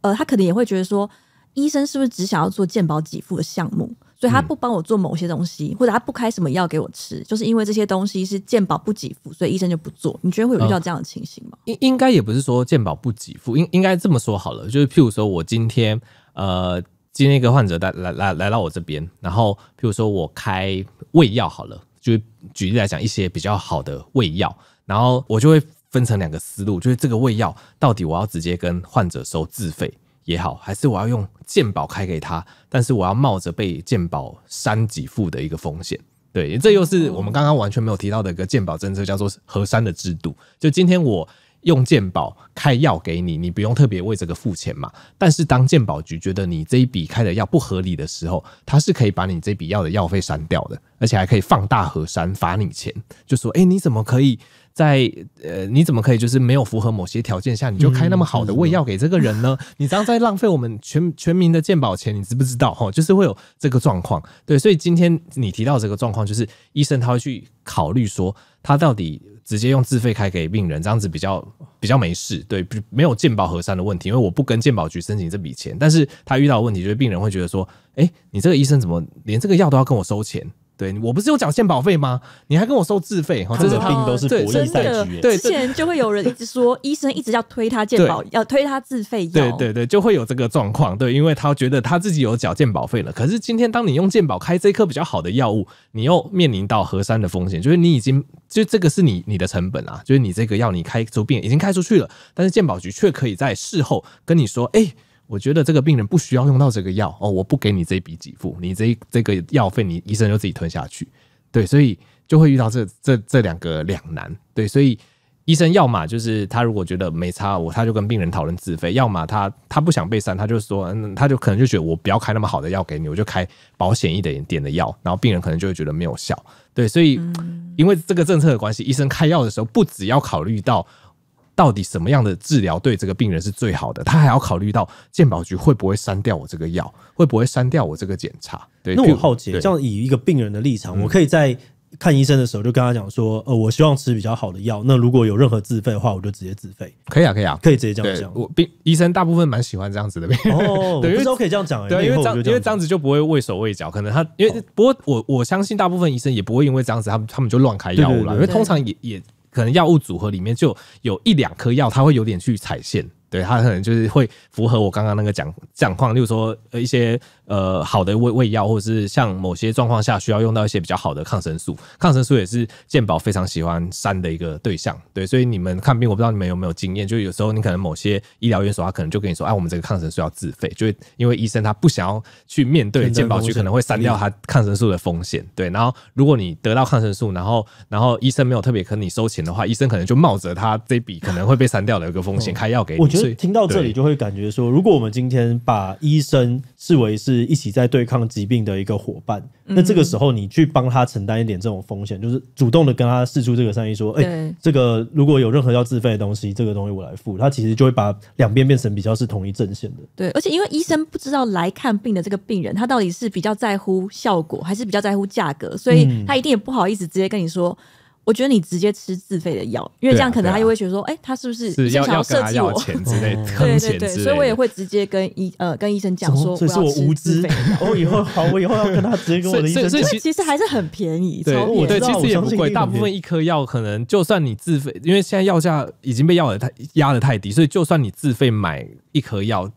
呃他可能也会觉得说，医生是不是只想要做健保给付的项目？所以他不帮我做某些东西，或者他不开什么药给我吃，就是因为这些东西是鉴保不给付，所以医生就不做。你觉得会有遇到这样的情形吗？应应该也不是说鉴保不给付，应应该这么说好了，就是譬如说我今天，呃，今天一个患者来来来来到我这边，然后譬如说我开胃药好了，就举例来讲一些比较好的胃药，然后我就会分成两个思路，就是这个胃药到底我要直接跟患者收自费。也好，还是我要用鉴宝开给他，但是我要冒着被鉴宝删给付的一个风险。对，这又是我们刚刚完全没有提到的一个鉴宝政策，叫做核删的制度。就今天我用鉴宝开药给你，你不用特别为这个付钱嘛。但是当鉴宝局觉得你这一笔开的药不合理的时候，他是可以把你这笔药的药费删掉的，而且还可以放大核删，罚你钱。就说，哎，你怎么可以？在呃，你怎么可以就是没有符合某些条件下，你就开那么好的胃药给这个人呢？你这样在浪费我们全 全民的健保钱，你知不知道？哈，就是会有这个状况。对，所以今天你提到这个状况，就是医生他会去考虑说，他到底直接用自费开给病人，这样子比较比较没事，对，没有健保核算的问题，因为我不跟健保局申请这笔钱。但是他遇到问题就是病人会觉得说，哎，你这个医生怎么连这个药都要跟我收钱？对我不是有缴健保费吗？你还跟我收自费，这个病都是不认三局。对，之前就会有人一直说，医生一直要推他健保，要推他自费。对对对，就会有这个状况。对，因为他觉得他自己有缴健保费了。可是今天，当你用健保开这颗比较好的药物，你又面临到核酸的风险，就是你已经，就这个是你你的成本啊，就是你这个药你开出病已经开出去了，但是健保局却可以在事后跟你说，哎。我觉得这个病人不需要用到这个药哦，我不给你这笔给付，你这这个药费，你医生就自己吞下去。对，所以就会遇到这这这两个两难。对，所以医生要么就是他如果觉得没差，我他就跟病人讨论自费；要么他他不想被删，他就说，嗯，他就可能就觉得我不要开那么好的药给你，我就开保险一点点的药。然后病人可能就会觉得没有效。对，所以因为这个政策的关系，医生开药的时候不只要考虑到。到底什么样的治疗对这个病人是最好的？他还要考虑到健保局会不会删掉我这个药，会不会删掉我这个检查？对，那我好奇，这样以一个病人的立场，我可以在看医生的时候就跟他讲说：，呃，我希望吃比较好的药。那如果有任何自费的话，我就直接自费。可以啊，可以啊，可以直接这样讲。我病医生大部分蛮喜欢这样子的病，对，等于都可以这样讲。对，因为因为这样子就不会畏手畏脚，可能他因为不过我我相信大部分医生也不会因为这样子，他们他们就乱开药物了，因为通常也也。可能药物组合里面就有一两颗药，它会有点去踩线。对，他可能就是会符合我刚刚那个讲讲况，例如说呃一些呃好的胃胃药，或者是像某些状况下需要用到一些比较好的抗生素。抗生素也是健保非常喜欢删的一个对象。对，所以你们看病，我不知道你们有没有经验，就有时候你可能某些医疗院所，他可能就跟你说，哎，我们这个抗生素要自费，就因为医生他不想要去面对健保局可能会删掉他抗生素的风险。对，然后如果你得到抗生素，然后然后医生没有特别跟你收钱的话，医生可能就冒着他这笔可能会被删掉的一个风险开药给你。听到这里就会感觉说，如果我们今天把医生视为是一起在对抗疾病的一个伙伴，那这个时候你去帮他承担一点这种风险，就是主动的跟他试出这个善意，说，哎，这个如果有任何要自费的东西，这个东西我来付。他其实就会把两边变成比较是同一阵线的。对，而且因为医生不知道来看病的这个病人，他到底是比较在乎效果还是比较在乎价格，所以他一定也不好意思直接跟你说。我觉得你直接吃自费的药，因为这样可能他就会觉得说，哎，他是不是想要设计我之类的，坑钱之类的。所以我也会直接跟医呃跟医生讲说，所以是我无知，我以后好，我以后要跟他直接跟我医生讲。所以其实还是很便宜，对，对，其实也不贵。大部分一颗药可能就算你自费，因为现在药价已经被药的太压的太低，所以就算你自费买一颗药。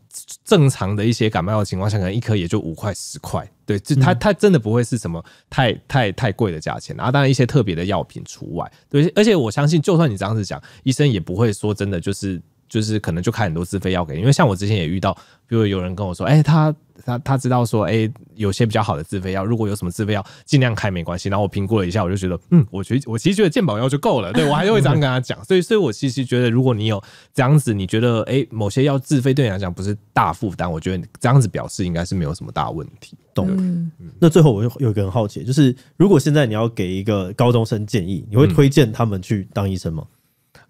正常的一些感冒药情况下，可能一颗也就五块十块，对，就它它真的不会是什么太太太贵的价钱啊，当然一些特别的药品除外，对，而且我相信，就算你这样子讲，医生也不会说真的就是。就是可能就开很多自费药给你，因为像我之前也遇到，比如有人跟我说，哎，他他他知道说，哎，有些比较好的自费药，如果有什么自费药，尽量开没关系。然后我评估了一下，我就觉得，嗯，我觉我其实觉得健保药就够了，对我还是会这样跟他讲。所以，所以我其实觉得，如果你有这样子，你觉得哎，某些药自费对你来讲不是大负担，我觉得这样子表示应该是没有什么大问题，懂吗？那最后我有一个很好奇，就是如果现在你要给一个高中生建议，你会推荐他们去当医生吗？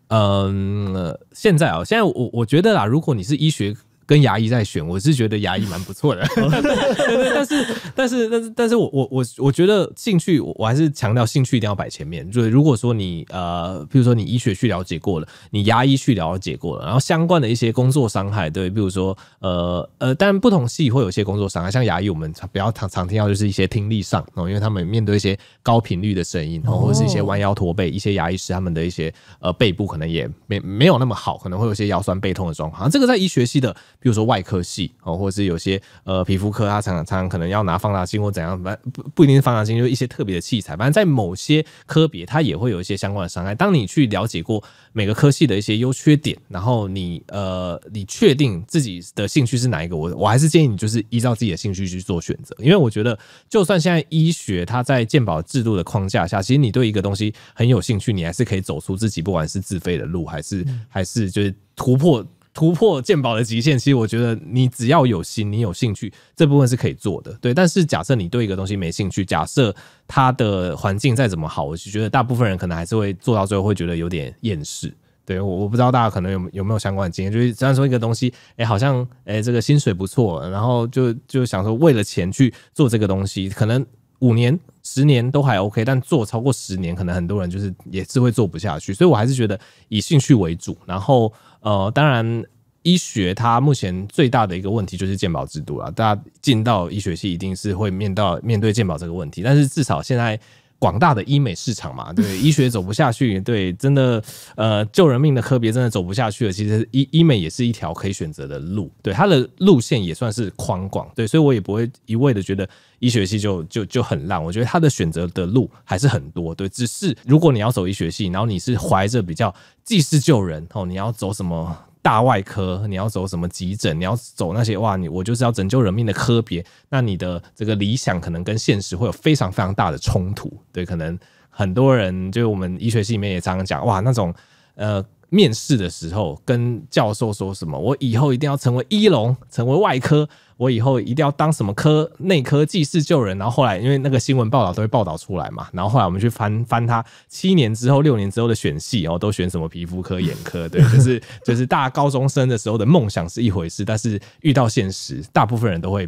嗯，现在啊，现在我我觉得啊，如果你是医学。跟牙医在选，我是觉得牙医蛮不错的，但是但是但是但是我我我我觉得兴趣我还是强调兴趣一定要摆前面。就如果说你呃，比如说你医学去了解过了，你牙医去了解过了，然后相关的一些工作伤害，对，比如说呃呃，但不同系会有些工作伤害，像牙医我们比较常常听到就是一些听力上哦，因为他们面对一些高频率的声音，然后或者是一些弯腰驼背，一些牙医师他们的一些呃背部可能也没没有那么好，可能会有些腰酸背痛的状况。这个在医学系的。又说外科系哦，或者是有些呃皮肤科，他常常常常可能要拿放大镜或怎样，不不不一定是放大镜，就是一些特别的器材。反正，在某些科别，它也会有一些相关的伤害。当你去了解过每个科系的一些优缺点，然后你呃，你确定自己的兴趣是哪一个，我我还是建议你就是依照自己的兴趣去做选择。因为我觉得，就算现在医学它在鉴保制度的框架下，其实你对一个东西很有兴趣，你还是可以走出自己，不管是自费的路，还是还是就是突破。突破鉴宝的极限，其实我觉得你只要有心，你有兴趣，这部分是可以做的。对，但是假设你对一个东西没兴趣，假设它的环境再怎么好，我是觉得大部分人可能还是会做到最后会觉得有点厌世。对，我我不知道大家可能有有没有相关的经验，就是虽然说一个东西，哎，好像哎这个薪水不错，然后就就想说为了钱去做这个东西，可能。五年、十年都还 OK，但做超过十年，可能很多人就是也是会做不下去。所以我还是觉得以兴趣为主。然后，呃，当然医学它目前最大的一个问题就是鉴宝制度了。大家进到医学系，一定是会面到面对鉴宝这个问题。但是至少现在。广大的医美市场嘛，对医学走不下去，对真的，呃，救人命的科别真的走不下去了。其实医医美也是一条可以选择的路，对它的路线也算是宽广，对，所以我也不会一味的觉得医学系就就就很烂。我觉得他的选择的路还是很多，对，只是如果你要走医学系，然后你是怀着比较济世救人哦，你要走什么？大外科，你要走什么急诊？你要走那些哇，你我就是要拯救人命的科别，那你的这个理想可能跟现实会有非常非常大的冲突，对？可能很多人就我们医学系里面也常常讲，哇，那种呃。面试的时候跟教授说什么？我以后一定要成为医龙，成为外科。我以后一定要当什么科？内科济世救人。然后后来因为那个新闻报道都会报道出来嘛。然后后来我们去翻翻他七年之后、六年之后的选系哦，都选什么皮肤科、眼科，对，就是就是大高中生的时候的梦想是一回事，但是遇到现实，大部分人都会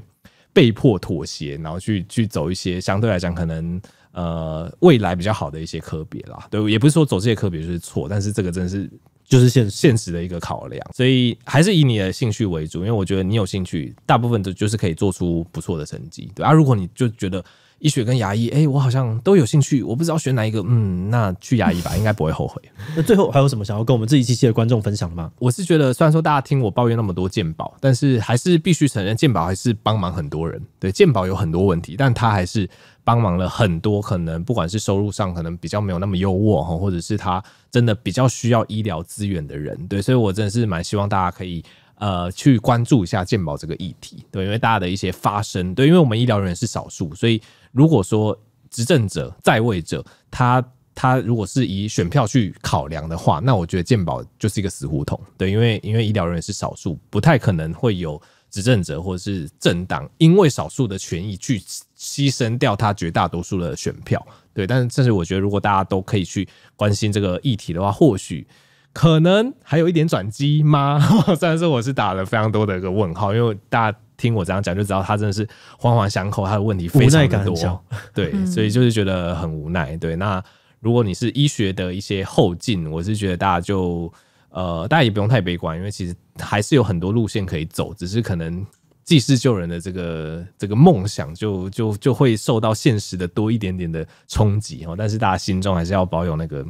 被迫妥协，然后去去走一些相对来讲可能呃未来比较好的一些科别啦。对，也不是说走这些科别就是错，但是这个真是。就是现现实的一个考量，所以还是以你的兴趣为主，因为我觉得你有兴趣，大部分都就是可以做出不错的成绩，对啊。如果你就觉得医学跟牙医，哎，我好像都有兴趣，我不知道选哪一个，嗯，那去牙医吧，应该不会后悔。那最后还有什么想要跟我们这一期期的观众分享的吗？我是觉得，虽然说大家听我抱怨那么多鉴宝，但是还是必须承认鉴宝还是帮忙很多人。对鉴宝有很多问题，但他还是。帮忙了很多，可能不管是收入上可能比较没有那么优渥哈，或者是他真的比较需要医疗资源的人，对，所以我真的是蛮希望大家可以呃去关注一下健保这个议题，对，因为大家的一些发声，对，因为我们医疗人员是少数，所以如果说执政者在位者，他他如果是以选票去考量的话，那我觉得健保就是一个死胡同，对，因为因为医疗人员是少数，不太可能会有。执政者或者是政党，因为少数的权益去牺牲掉他绝大多数的选票，对。但是，这是我觉得，如果大家都可以去关心这个议题的话，或许可能还有一点转机吗？然是我是打了非常多的一个问号，因为大家听我这样讲就知道，他真的是环环相扣，他的问题非常多，对，所以就是觉得很无奈。对，那如果你是医学的一些后劲，我是觉得大家就。呃，大家也不用太悲观，因为其实还是有很多路线可以走，只是可能济世救人的这个这个梦想，就就就会受到现实的多一点点的冲击哦。但是大家心中还是要保有那个。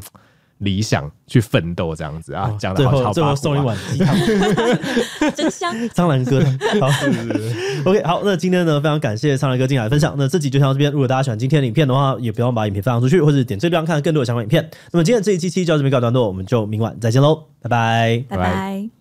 理想去奋斗这样子啊，讲的好超棒。最后送一碗鸡汤，真香。苍兰哥，好，OK，好，那今天呢，非常感谢苍兰哥进来分享。那这集就到这边，如果大家喜欢今天的影片的话，也不忘把影片分享出去，或者点这边看更多的相关影片。那么今天这一期期就到这边告段落，我们就明晚再见喽，拜拜，拜拜。